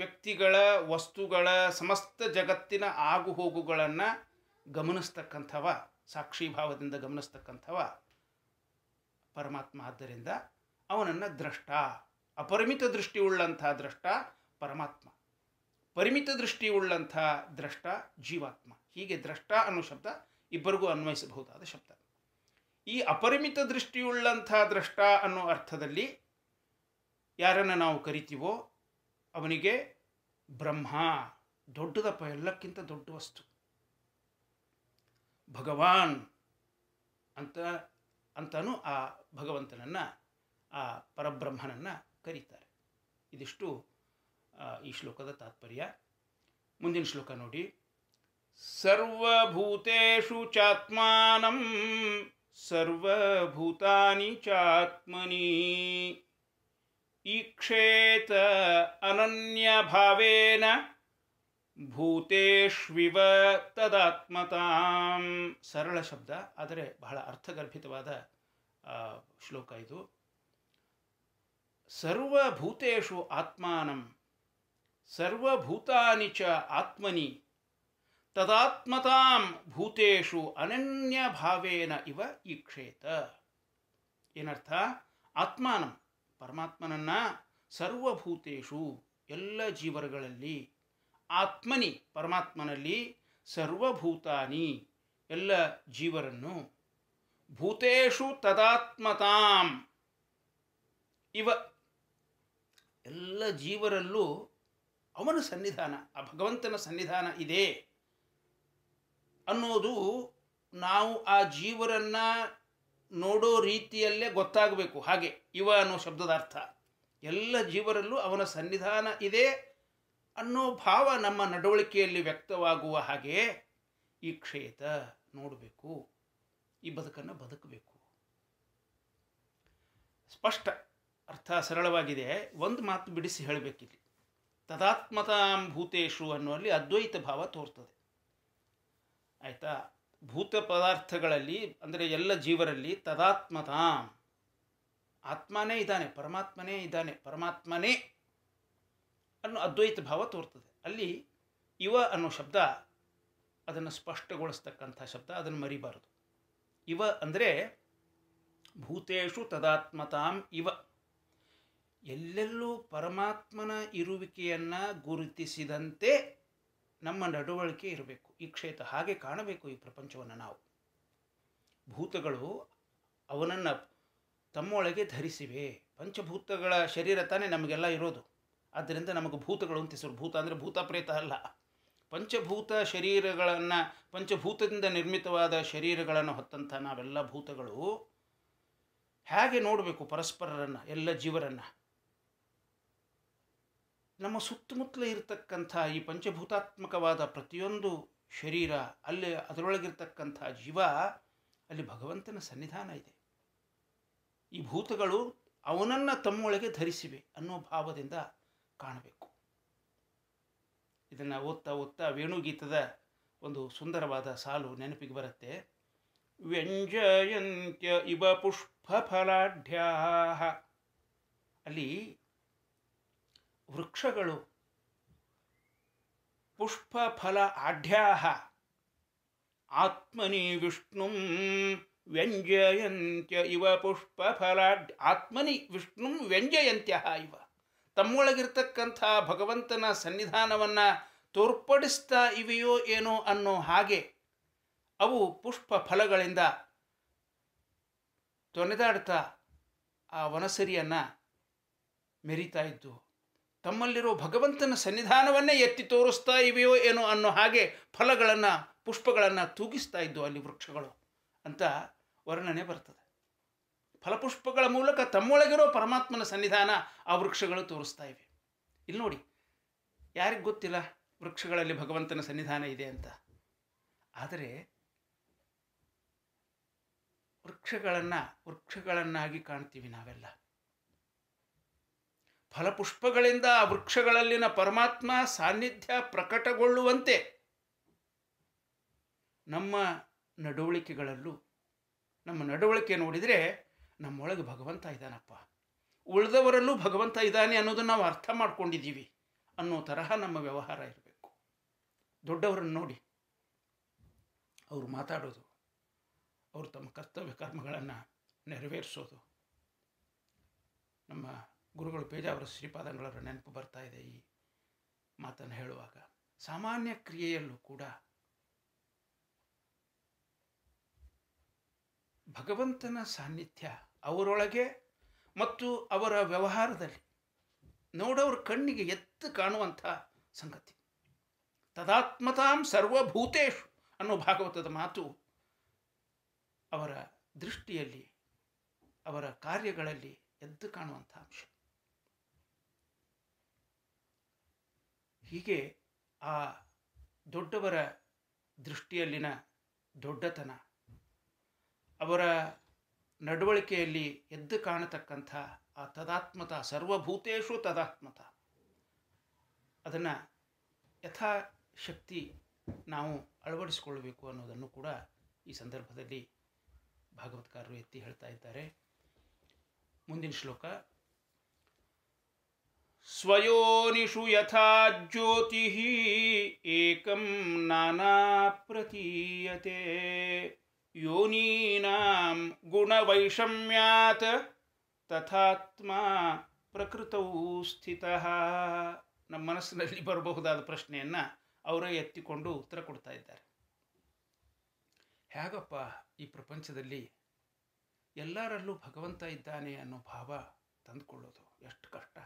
ವ್ಯಕ್ತಿಗಳ ವಸ್ತುಗಳ ಸಮಸ್ತ ಜಗತ್ತಿನ ಆಗುಹೋಗುಗಳನ್ನು ಗಮನಿಸ್ತಕ್ಕಂಥವ ಸಾಕ್ಷಿ ಭಾವದಿಂದ ಗಮನಿಸ್ತಕ್ಕಂಥವ ಪರಮಾತ್ಮ ಆದ್ದರಿಂದ ಅವನನ್ನು ದ್ರಷ್ಟ ಅಪರಿಮಿತ ದೃಷ್ಟಿಯುಳ್ಳಂಥ ದ್ರಷ್ಟ ಪರಮಾತ್ಮ ಪರಿಮಿತ ದೃಷ್ಟಿಯುಳ್ಳಂಥ ದ್ರಷ್ಟ ಜೀವಾತ್ಮ ಹೀಗೆ ದ್ರಷ್ಟ ಅನ್ನೋ ಶಬ್ದ ಇಬ್ಬರಿಗೂ ಅನ್ವಯಿಸಬಹುದಾದ ಶಬ್ದ ಈ ಅಪರಿಮಿತ ದೃಷ್ಟಿಯುಳ್ಳಂಥ ದ್ರಷ್ಟ ಅನ್ನೋ ಅರ್ಥದಲ್ಲಿ ಯಾರನ್ನು ನಾವು ಕರಿತೀವೋ ಅವನಿಗೆ ಬ್ರಹ್ಮ ದೊಡ್ಡದಪ್ಪ ಎಲ್ಲಕ್ಕಿಂತ ದೊಡ್ಡ ವಸ್ತು ಭಗವಾನ್ ಅಂತ ಅಂತಲೂ ಆ ಭಗವಂತನನ್ನು ಆ ಪರಬ್ರಹ್ಮನನ್ನು ಕರೀತಾರೆ ಇದಿಷ್ಟು ಈ ಶ್ಲೋಕದ ತಾತ್ಪರ್ಯ ಮುಂದಿನ ಶ್ಲೋಕ ನೋಡಿ ಸರ್ವಭೂತೇಷು ಚಾತ್ಮಾನಂ ಸರ್ವಭೂತಾನಿ ಚಾತ್ಮನಿ ಈಕ್ಷೇತ ಅನನ್ಯ ಭಾವೇನ ಭೂತೇಷ್ವಿವ ತದಾತ್ಮತಾಂ ಸರಳ ಶಬ್ದ ಆದರೆ ಬಹಳ ಅರ್ಥಗರ್ಭಿತವಾದ ಶ್ಲೋಕ ಇದು ಸರ್ವಭೂತೇಷು ಆತ್ಮಾನಂ ಸರ್ವಭೂತಾನಿ ಚ ಆತ್ಮನಿ ತದಾತ್ಮತಾಂ ಭೂತೇಷು ಅನನ್ಯ ಭಾವೇನ ಇವ ಈಕ್ಷೇತ ಏನರ್ಥ ಆತ್ಮಾನಂ ಪರಮಾತ್ಮನನ್ನ ಸರ್ವಭೂತೇಷು ಎಲ್ಲ ಜೀವರುಗಳಲ್ಲಿ ಆತ್ಮನಿ ಪರಮಾತ್ಮನಲ್ಲಿ ಸರ್ವಭೂತಾನಿ ಎಲ್ಲ ಜೀವರನ್ನು ಭೂತೇಶು ತದಾತ್ಮತಾಂ ಇವ ಎಲ್ಲ ಜೀವರಲ್ಲೂ ಅವನ ಸನ್ನಿಧಾನ ಆ ಭಗವಂತನ ಸನ್ನಿಧಾನ ಇದೆ ಅನ್ನೋದು ನಾವು ಆ ಜೀವರನ್ನು ನೋಡೋ ರೀತಿಯಲ್ಲೇ ಗೊತ್ತಾಗಬೇಕು ಹಾಗೆ ಇವ ಅನ್ನೋ ಶಬ್ದದ ಅರ್ಥ ಎಲ್ಲ ಜೀವರಲ್ಲೂ ಅವನ ಸನ್ನಿಧಾನ ಇದೆ ಅನ್ನೋ ಭಾವ ನಮ್ಮ ನಡವಳಿಕೆಯಲ್ಲಿ ವ್ಯಕ್ತವಾಗುವ ಹಾಗೆ ಈ ಕ್ಷೇತ ನೋಡಬೇಕು ಈ ಬದುಕನ್ನು ಬದುಕಬೇಕು ಸ್ಪಷ್ಟ ಅರ್ಥ ಸರಳವಾಗಿದೆ ಒಂದು ಮಾತು ಬಿಡಿಸಿ ಹೇಳಬೇಕಿಲ್ಲಿ ತದಾತ್ಮತಾಂ ಭೂತೇಶು ಅನ್ನುವಲ್ಲಿ ಅದ್ವೈತ ಭಾವ ತೋರ್ತದೆ ಆಯಿತಾ ಭೂತ ಪದಾರ್ಥಗಳಲ್ಲಿ ಅಂದರೆ ಎಲ್ಲ ಜೀವರಲ್ಲಿ ತದಾತ್ಮತಾಂ ಆತ್ಮನೇ ಇದ್ದಾನೆ ಪರಮಾತ್ಮನೇ ಇದ್ದಾನೆ ಪರಮಾತ್ಮನೇ ಅನ್ನೋ ಅದ್ವೈತ ಭಾವ ತೋರ್ತದೆ ಅಲ್ಲಿ ಇವ ಅನ್ನೋ ಶಬ್ದ ಅದನ್ನು ಸ್ಪಷ್ಟಗೊಳಿಸ್ತಕ್ಕಂಥ ಶಬ್ದ ಅದನ್ನು ಮರಿಬಾರದು ಇವ ಅಂದರೆ ಭೂತೇಶು ತದಾತ್ಮತಾಂ ಇವ ಎಲ್ಲೆಲ್ಲೂ ಪರಮಾತ್ಮನ ಇರುವಿಕೆಯನ್ನು ಗುರುತಿಸಿದಂತೆ ನಮ್ಮ ನಡವಳಿಕೆ ಇರಬೇಕು ಈ ಕ್ಷೇತ್ರ ಹಾಗೆ ಕಾಣಬೇಕು ಈ ಪ್ರಪಂಚವನ್ನು ನಾವು ಭೂತಗಳು ಅವನನ್ನು ತಮ್ಮೊಳಗೆ ಧರಿಸಿವೆ ಪಂಚಭೂತಗಳ ಶರೀರ ತಾನೇ ನಮಗೆಲ್ಲ ಇರೋದು ಆದ್ದರಿಂದ ನಮಗೆ ಭೂತಗಳು ಅಂತ ಹೆಸರು ಭೂತ ಅಂದರೆ ಭೂತ ಪ್ರೇತ ಅಲ್ಲ ಪಂಚಭೂತ ಶರೀರಗಳನ್ನು ಪಂಚಭೂತದಿಂದ ನಿರ್ಮಿತವಾದ ಶರೀರಗಳನ್ನು ಹೊತ್ತಂಥ ನಾವೆಲ್ಲ ಭೂತಗಳು ಹೇಗೆ ನೋಡಬೇಕು ಪರಸ್ಪರರನ್ನು ಎಲ್ಲ ಜೀವರನ್ನು ನಮ್ಮ ಸುತ್ತಮುತ್ತಲೇ ಇರತಕ್ಕಂಥ ಈ ಪಂಚಭೂತಾತ್ಮಕವಾದ ಪ್ರತಿಯೊಂದು ಶರೀರ ಅಲ್ಲಿ ಅದರೊಳಗಿರ್ತಕ್ಕಂಥ ಜೀವ ಅಲ್ಲಿ ಭಗವಂತನ ಸನ್ನಿಧಾನ ಇದೆ ಈ ಭೂತಗಳು ಅವನನ್ನು ತಮ್ಮೊಳಗೆ ಧರಿಸಿವೆ ಅನ್ನೋ ಭಾವದಿಂದ ಕಾಣಬೇಕು ಇದನ್ನು ಓದ್ತಾ ಓದ್ತಾ ವೇಣುಗೀತದ ಒಂದು ಸುಂದರವಾದ ಸಾಲು ನೆನಪಿಗೆ ಬರುತ್ತೆ ವ್ಯಂಜಯಂತ್ಯ ಇವ ಪುಷ್ಪಫಲಾಢ್ಯಾ ಅಲ್ಲಿ ವೃಕ್ಷಗಳು ಫಲ ಆಢ್ಯಾ ಆತ್ಮನಿ ವಿಷ್ಣು ವ್ಯಂಜಯಂತ್ಯ ಇವ ಪುಷ್ಪ ಫಲಾಢ್ಯ ಆತ್ಮನಿ ವಿಷ್ಣು ವ್ಯಂಜಯಂತ್ಯ ಇವ ತಮ್ಮೊಳಗಿರ್ತಕ್ಕಂಥ ಭಗವಂತನ ಸನ್ನಿಧಾನವನ್ನು ತೋರ್ಪಡಿಸ್ತಾ ಇವೆಯೋ ಏನೋ ಅನ್ನೋ ಹಾಗೆ ಅವು ಪುಷ್ಪ ಫಲಗಳಿಂದ ತೊನೆದಾಡ್ತಾ ಆ ವನಸರಿಯನ್ನು ಮೆರಿತಾ ಇದ್ದು ತಮ್ಮಲ್ಲಿರೋ ಭಗವಂತನ ಸನ್ನಿಧಾನವನ್ನೇ ಎತ್ತಿ ತೋರಿಸ್ತಾ ಇವೆಯೋ ಏನೋ ಅನ್ನೋ ಹಾಗೆ ಫಲಗಳನ್ನು ಪುಷ್ಪಗಳನ್ನು ತೂಗಿಸ್ತಾ ಇದ್ದು ಅಲ್ಲಿ ವೃಕ್ಷಗಳು ಅಂತ ವರ್ಣನೆ ಬರ್ತದೆ ಫಲಪುಷ್ಪಗಳ ಮೂಲಕ ತಮ್ಮೊಳಗಿರೋ ಪರಮಾತ್ಮನ ಸನ್ನಿಧಾನ ಆ ವೃಕ್ಷಗಳು ತೋರಿಸ್ತಾ ಇವೆ ಇಲ್ಲಿ ನೋಡಿ ಯಾರಿಗೆ ಗೊತ್ತಿಲ್ಲ ವೃಕ್ಷಗಳಲ್ಲಿ ಭಗವಂತನ ಸನ್ನಿಧಾನ ಇದೆ ಅಂತ ಆದರೆ ವೃಕ್ಷಗಳನ್ನು ವೃಕ್ಷಗಳನ್ನಾಗಿ ಕಾಣ್ತೀವಿ ನಾವೆಲ್ಲ ಫಲಪುಷ್ಪಗಳಿಂದ ಆ ವೃಕ್ಷಗಳಲ್ಲಿನ ಪರಮಾತ್ಮ ಸಾನ್ನಿಧ್ಯ ಪ್ರಕಟಗೊಳ್ಳುವಂತೆ ನಮ್ಮ ನಡವಳಿಕೆಗಳಲ್ಲೂ ನಮ್ಮ ನಡವಳಿಕೆ ನೋಡಿದರೆ ನಮ್ಮೊಳಗೆ ಭಗವಂತ ಇದ್ದಾನಪ್ಪ ಉಳಿದವರಲ್ಲೂ ಭಗವಂತ ಇದ್ದಾನೆ ಅನ್ನೋದನ್ನು ನಾವು ಅರ್ಥ ಮಾಡ್ಕೊಂಡಿದ್ದೀವಿ ಅನ್ನೋ ತರಹ ನಮ್ಮ ವ್ಯವಹಾರ ಇರಬೇಕು ದೊಡ್ಡವರನ್ನು ನೋಡಿ ಅವರು ಮಾತಾಡೋದು ಅವರು ತಮ್ಮ ಕರ್ತವ್ಯ ಕರ್ಮಗಳನ್ನು ನೆರವೇರಿಸೋದು ನಮ್ಮ ಗುರುಗಳು ಪೇಜಾವರ ಶ್ರೀಪಾದಂಗಳವರ ನೆನಪು ಬರ್ತಾ ಇದೆ ಈ ಮಾತನ್ನು ಹೇಳುವಾಗ ಸಾಮಾನ್ಯ ಕ್ರಿಯೆಯಲ್ಲೂ ಕೂಡ ಭಗವಂತನ ಸಾನ್ನಿಧ್ಯ ಅವರೊಳಗೆ ಮತ್ತು ಅವರ ವ್ಯವಹಾರದಲ್ಲಿ ನೋಡೋರ ಕಣ್ಣಿಗೆ ಎತ್ತು ಕಾಣುವಂಥ ಸಂಗತಿ ತದಾತ್ಮತಾಂ ಸರ್ವಭೂತೇಶು ಅನ್ನೋ ಭಾಗವತದ ಮಾತು ಅವರ ದೃಷ್ಟಿಯಲ್ಲಿ ಅವರ ಕಾರ್ಯಗಳಲ್ಲಿ ಎದ್ದು ಕಾಣುವಂಥ ಅಂಶ ಹೀಗೆ ಆ ದೊಡ್ಡವರ ದೃಷ್ಟಿಯಲ್ಲಿನ ದೊಡ್ಡತನ ಅವರ ನಡವಳಿಕೆಯಲ್ಲಿ ಎದ್ದು ಕಾಣತಕ್ಕಂಥ ಆ ತದಾತ್ಮತ ಸರ್ವಭೂತೇಶು ತದಾತ್ಮತ ಅದನ್ನು ಯಥಾಶಕ್ತಿ ನಾವು ಅಳವಡಿಸಿಕೊಳ್ಳಬೇಕು ಅನ್ನೋದನ್ನು ಕೂಡ ಈ ಸಂದರ್ಭದಲ್ಲಿ ಭಾಗವತ್ಕಾರರು ಎತ್ತಿ ಹೇಳ್ತಾ ಇದ್ದಾರೆ ಮುಂದಿನ ಶ್ಲೋಕ ಸ್ವಯೋನಿಷು ಯಥಾ ಜ್ಯೋತಿ ಏಕಂ ನಾನಾ ಪ್ರತೀಯತೆ ಯೋನೀನಾಂ ಗುಣವೈಷಮ್ಯಾತ್ ತಥಾತ್ಮ ಪ್ರಕೃತವು ಸ್ಥಿತಃ ನಮ್ಮ ಮನಸ್ಸಿನಲ್ಲಿ ಬರಬಹುದಾದ ಪ್ರಶ್ನೆಯನ್ನು ಅವರೇ ಎತ್ತಿಕೊಂಡು ಉತ್ತರ ಕೊಡ್ತಾ ಇದ್ದಾರೆ ಹೇಗಪ್ಪ ಈ ಪ್ರಪಂಚದಲ್ಲಿ ಎಲ್ಲರಲ್ಲೂ ಭಗವಂತ ಇದ್ದಾನೆ ಅನ್ನೋ ಭಾವ ತಂದುಕೊಳ್ಳೋದು ಎಷ್ಟು ಕಷ್ಟ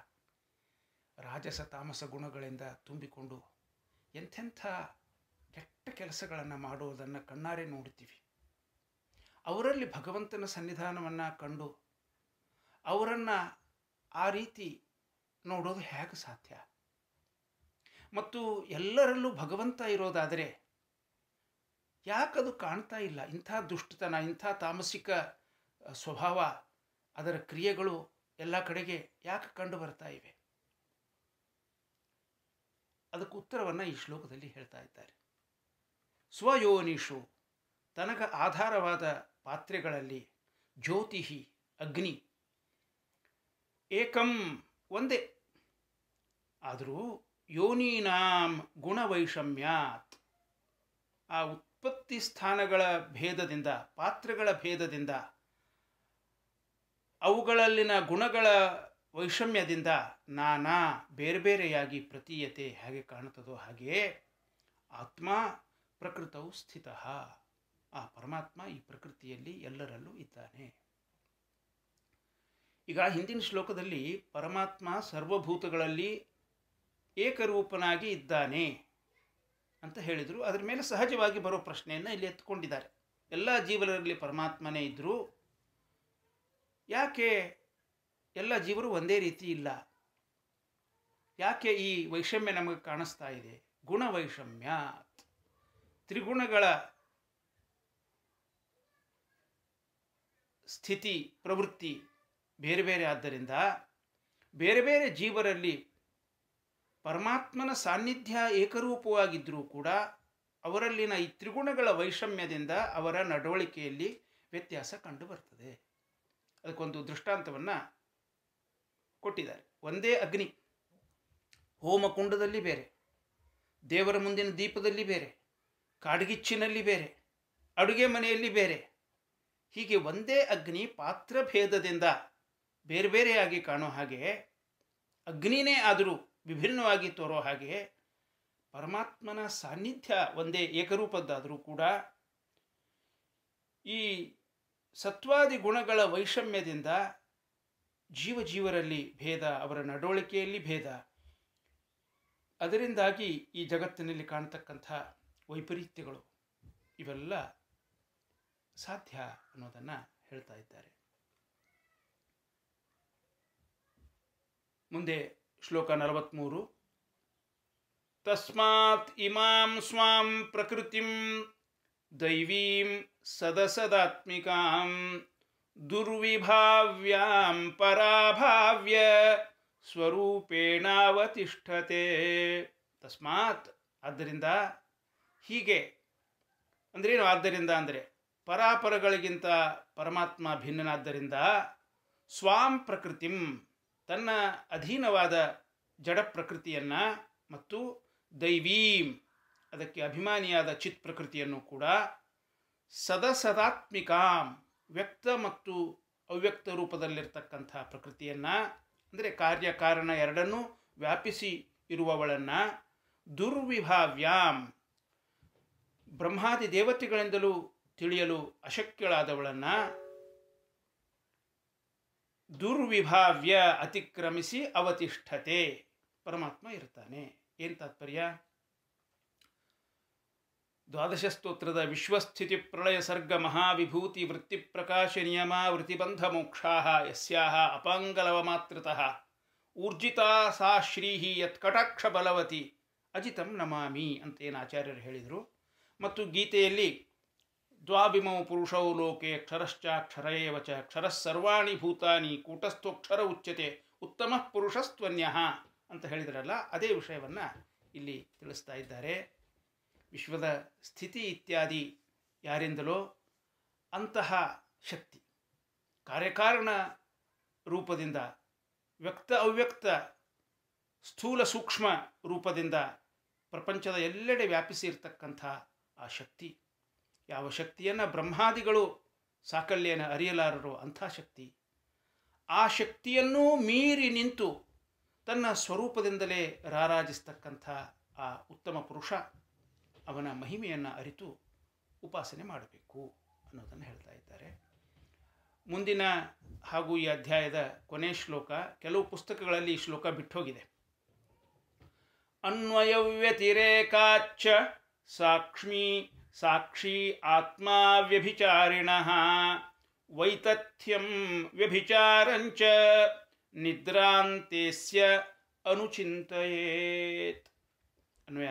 ರಾಜಸ ತಾಮಸ ಗುಣಗಳಿಂದ ತುಂಬಿಕೊಂಡು ಎಂಥೆಂಥ ಕೆಟ್ಟ ಕೆಲಸಗಳನ್ನು ಮಾಡುವುದನ್ನು ಕಣ್ಣಾರೆ ನೋಡ್ತೀವಿ ಅವರಲ್ಲಿ ಭಗವಂತನ ಸನ್ನಿಧಾನವನ್ನು ಕಂಡು ಅವರನ್ನು ಆ ರೀತಿ ನೋಡೋದು ಹೇಗೆ ಸಾಧ್ಯ ಮತ್ತು ಎಲ್ಲರಲ್ಲೂ ಭಗವಂತ ಇರೋದಾದರೆ ಯಾಕದು ಕಾಣ್ತಾ ಇಲ್ಲ ಇಂಥ ದುಷ್ಟತನ ಇಂಥ ತಾಮಸಿಕ ಸ್ವಭಾವ ಅದರ ಕ್ರಿಯೆಗಳು ಎಲ್ಲ ಕಡೆಗೆ ಯಾಕೆ ಕಂಡು ಬರ್ತಾ ಇವೆ ಅದಕ್ಕೆ ಉತ್ತರವನ್ನು ಈ ಶ್ಲೋಕದಲ್ಲಿ ಹೇಳ್ತಾ ಇದ್ದಾರೆ ಸ್ವಯೋನಿಷು ತನಗ ಆಧಾರವಾದ ಪಾತ್ರೆಗಳಲ್ಲಿ ಜ್ಯೋತಿಹಿ ಅಗ್ನಿ ಏಕಂ ಒಂದೇ ಆದರೂ ಯೋನೀನಾಂ ಗುಣವೈಷಮ್ಯಾತ್ ಆ ಉತ್ಪತ್ತಿ ಸ್ಥಾನಗಳ ಭೇದದಿಂದ ಪಾತ್ರೆಗಳ ಭೇದದಿಂದ ಅವುಗಳಲ್ಲಿನ ಗುಣಗಳ ವೈಷಮ್ಯದಿಂದ ನಾನಾ ಬೇರೆ ಬೇರೆಯಾಗಿ ಪ್ರತೀಯತೆ ಹೇಗೆ ಕಾಣುತ್ತದೋ ಹಾಗೆಯೇ ಆತ್ಮ ಪ್ರಕೃತವು ಸ್ಥಿತಃ ಆ ಪರಮಾತ್ಮ ಈ ಪ್ರಕೃತಿಯಲ್ಲಿ ಎಲ್ಲರಲ್ಲೂ ಇದ್ದಾನೆ ಈಗ ಹಿಂದಿನ ಶ್ಲೋಕದಲ್ಲಿ ಪರಮಾತ್ಮ ಸರ್ವಭೂತಗಳಲ್ಲಿ ಏಕರೂಪನಾಗಿ ಇದ್ದಾನೆ ಅಂತ ಹೇಳಿದರು ಅದರ ಮೇಲೆ ಸಹಜವಾಗಿ ಬರೋ ಪ್ರಶ್ನೆಯನ್ನು ಇಲ್ಲಿ ಎತ್ಕೊಂಡಿದ್ದಾರೆ ಎಲ್ಲ ಜೀವರಲ್ಲಿ ಪರಮಾತ್ಮನೇ ಇದ್ದರೂ ಯಾಕೆ ಎಲ್ಲ ಜೀವರು ಒಂದೇ ರೀತಿ ಇಲ್ಲ ಯಾಕೆ ಈ ವೈಷಮ್ಯ ನಮಗೆ ಕಾಣಿಸ್ತಾ ಇದೆ ಗುಣ ವೈಷಮ್ಯ ತ್ರಿಗುಣಗಳ ಸ್ಥಿತಿ ಪ್ರವೃತ್ತಿ ಬೇರೆ ಬೇರೆ ಆದ್ದರಿಂದ ಬೇರೆ ಬೇರೆ ಜೀವರಲ್ಲಿ ಪರಮಾತ್ಮನ ಸಾನ್ನಿಧ್ಯ ಏಕರೂಪವಾಗಿದ್ದರೂ ಕೂಡ ಅವರಲ್ಲಿನ ಈ ತ್ರಿಗುಣಗಳ ವೈಷಮ್ಯದಿಂದ ಅವರ ನಡವಳಿಕೆಯಲ್ಲಿ ವ್ಯತ್ಯಾಸ ಕಂಡುಬರ್ತದೆ ಅದಕ್ಕೊಂದು ದೃಷ್ಟಾಂತವನ್ನು ಕೊಟ್ಟಿದ್ದಾರೆ ಒಂದೇ ಅಗ್ನಿ ಹೋಮಕುಂಡದಲ್ಲಿ ಬೇರೆ ದೇವರ ಮುಂದಿನ ದೀಪದಲ್ಲಿ ಬೇರೆ ಕಾಡ್ಗಿಚ್ಚಿನಲ್ಲಿ ಬೇರೆ ಅಡುಗೆ ಮನೆಯಲ್ಲಿ ಬೇರೆ ಹೀಗೆ ಒಂದೇ ಅಗ್ನಿ ಪಾತ್ರ ಭೇದದಿಂದ ಬೇರೆ ಬೇರೆಯಾಗಿ ಕಾಣೋ ಹಾಗೆ ಅಗ್ನಿನೇ ಆದರೂ ವಿಭಿನ್ನವಾಗಿ ತೋರೋ ಹಾಗೆ ಪರಮಾತ್ಮನ ಸಾನ್ನಿಧ್ಯ ಒಂದೇ ಏಕರೂಪದ್ದಾದರೂ ಕೂಡ ಈ ಸತ್ವಾದಿ ಗುಣಗಳ ವೈಷಮ್ಯದಿಂದ ಜೀವ ಜೀವರಲ್ಲಿ ಭೇದ ಅವರ ನಡವಳಿಕೆಯಲ್ಲಿ ಭೇದ ಅದರಿಂದಾಗಿ ಈ ಜಗತ್ತಿನಲ್ಲಿ ಕಾಣತಕ್ಕಂಥ ವೈಪರೀತ್ಯಗಳು ಇವೆಲ್ಲ ಸಾಧ್ಯ ಅನ್ನೋದನ್ನು ಹೇಳ್ತಾ ಇದ್ದಾರೆ ಮುಂದೆ ಶ್ಲೋಕ ನಲವತ್ಮೂರು ತಸ್ಮಾತ್ ಇಮಾಂ ಸ್ವಾಂ ಪ್ರಕೃತಿಂ ದೈವೀಂ ಸದಸದಾತ್ಮಿಕಾಂ ದುರ್ವಿಭಾವ್ಯಾಂ ಪರಾಭಾವ್ಯ ಸ್ವರೂಪೇಣಾವತಿಷ್ಠತೆ ತಸ್ಮಾತ್ ಆದ್ದರಿಂದ ಹೀಗೆ ಅಂದ್ರೇನು ಆದ್ದರಿಂದ ಅಂದರೆ ಪರಾಪರಗಳಿಗಿಂತ ಪರಮಾತ್ಮ ಭಿನ್ನನಾದ್ದರಿಂದ ಸ್ವಾಂ ಪ್ರಕೃತಿಂ ತನ್ನ ಅಧೀನವಾದ ಜಡ ಪ್ರಕೃತಿಯನ್ನು ಮತ್ತು ದೈವೀಂ ಅದಕ್ಕೆ ಅಭಿಮಾನಿಯಾದ ಚಿತ್ ಪ್ರಕೃತಿಯನ್ನು ಕೂಡ ಸದಸದಾತ್ಮಿಕಾಂ ವ್ಯಕ್ತ ಮತ್ತು ಅವ್ಯಕ್ತ ರೂಪದಲ್ಲಿರ್ತಕ್ಕಂಥ ಪ್ರಕೃತಿಯನ್ನು ಅಂದರೆ ಕಾರ್ಯಕಾರಣ ಎರಡನ್ನೂ ವ್ಯಾಪಿಸಿ ಇರುವವಳನ್ನು ದುರ್ವಿಭಾವ್ಯಾಂ ಬ್ರಹ್ಮಾದಿ ದೇವತೆಗಳಿಂದಲೂ ತಿಳಿಯಲು ಅಶಕ್ಯಳಾದವಳನ್ನು ದುರ್ವಿಭಾವ್ಯ ಅತಿಕ್ರಮಿಸಿ ಅವತಿಷ್ಠತೆ ಪರಮಾತ್ಮ ಇರ್ತಾನೆ ಏನು ತಾತ್ಪರ್ಯ ದ್ವಾದಶ ಸ್ತೋತ್ರದ ವಿಶ್ವಸ್ಥಿತಿ ಪ್ರಳಯ ಸರ್ಗ ಮಹಾವಿಭೂತಿ ಪ್ರಕಾಶ ನಿಯಮ ವೃತ್ತಿಬಂಧ ಮೋಕ್ಷಾ ಯಸ್ಯಾಹ ಅಪಾಂಗಲವ ಮಾತೃತಃ ಊರ್ಜಿತಾ ಸಾ ಶ್ರೀಹಿ ಯತ್ ಬಲವತಿ ಅಜಿತಂ ನಮಾಮಿ ಅಂತ ಏನು ಆಚಾರ್ಯರು ಹೇಳಿದರು ಮತ್ತು ಗೀತೆಯಲ್ಲಿ ದ್ವಾಭಿಮೌ ಪುರುಷೌ ಲೋಕೆ ಕ್ಷರಶ್ಚಾಕ್ಷರ ಚ ಕ್ಷರಸ್ಸರ್ವಾಣಿ ಭೂತಾನಿ ಕೂಟಸ್ಥೋಕ್ಷರ ಉಚ್ಯತೆ ಉತ್ತಮ ಪುರುಷಸ್ತ್ವನ್ಯ ಅಂತ ಹೇಳಿದ್ರಲ್ಲ ಅದೇ ವಿಷಯವನ್ನು ಇಲ್ಲಿ ತಿಳಿಸ್ತಾ ಇದ್ದಾರೆ ವಿಶ್ವದ ಸ್ಥಿತಿ ಇತ್ಯಾದಿ ಯಾರಿಂದಲೋ ಅಂತಹ ಶಕ್ತಿ ಕಾರ್ಯಕಾರಣ ರೂಪದಿಂದ ವ್ಯಕ್ತ ಅವ್ಯಕ್ತ ಸ್ಥೂಲ ಸೂಕ್ಷ್ಮ ರೂಪದಿಂದ ಪ್ರಪಂಚದ ಎಲ್ಲೆಡೆ ವ್ಯಾಪಿಸಿ ಆ ಶಕ್ತಿ ಯಾವ ಶಕ್ತಿಯನ್ನು ಬ್ರಹ್ಮಾದಿಗಳು ಸಾಕಲ್ಯನ ಅರಿಯಲಾರರು ಅಂಥ ಶಕ್ತಿ ಆ ಶಕ್ತಿಯನ್ನೂ ಮೀರಿ ನಿಂತು ತನ್ನ ಸ್ವರೂಪದಿಂದಲೇ ರಾರಾಜಿಸ್ತಕ್ಕಂಥ ಆ ಉತ್ತಮ ಪುರುಷ ಅವನ ಮಹಿಮೆಯನ್ನು ಅರಿತು ಉಪಾಸನೆ ಮಾಡಬೇಕು ಅನ್ನೋದನ್ನು ಹೇಳ್ತಾ ಇದ್ದಾರೆ ಮುಂದಿನ ಹಾಗೂ ಈ ಅಧ್ಯಾಯದ ಕೊನೆ ಶ್ಲೋಕ ಕೆಲವು ಪುಸ್ತಕಗಳಲ್ಲಿ ಈ ಶ್ಲೋಕ ಬಿಟ್ಟೋಗಿದೆ ಅನ್ವಯವ್ಯತಿರೇಕಾಚ ಸಾಕ್ಷ್ಮೀ ಸಾಕ್ಷಿ ಆತ್ಮಾವ್ಯಭಿಚಾರಿಣ ವೈತಥ್ಯಂ ವ್ಯಭಿಚಾರಂಚ ನಿದ್ರಾಂತೇಸ್ಯ ಅನುಚಿಂತೆಯೇತ್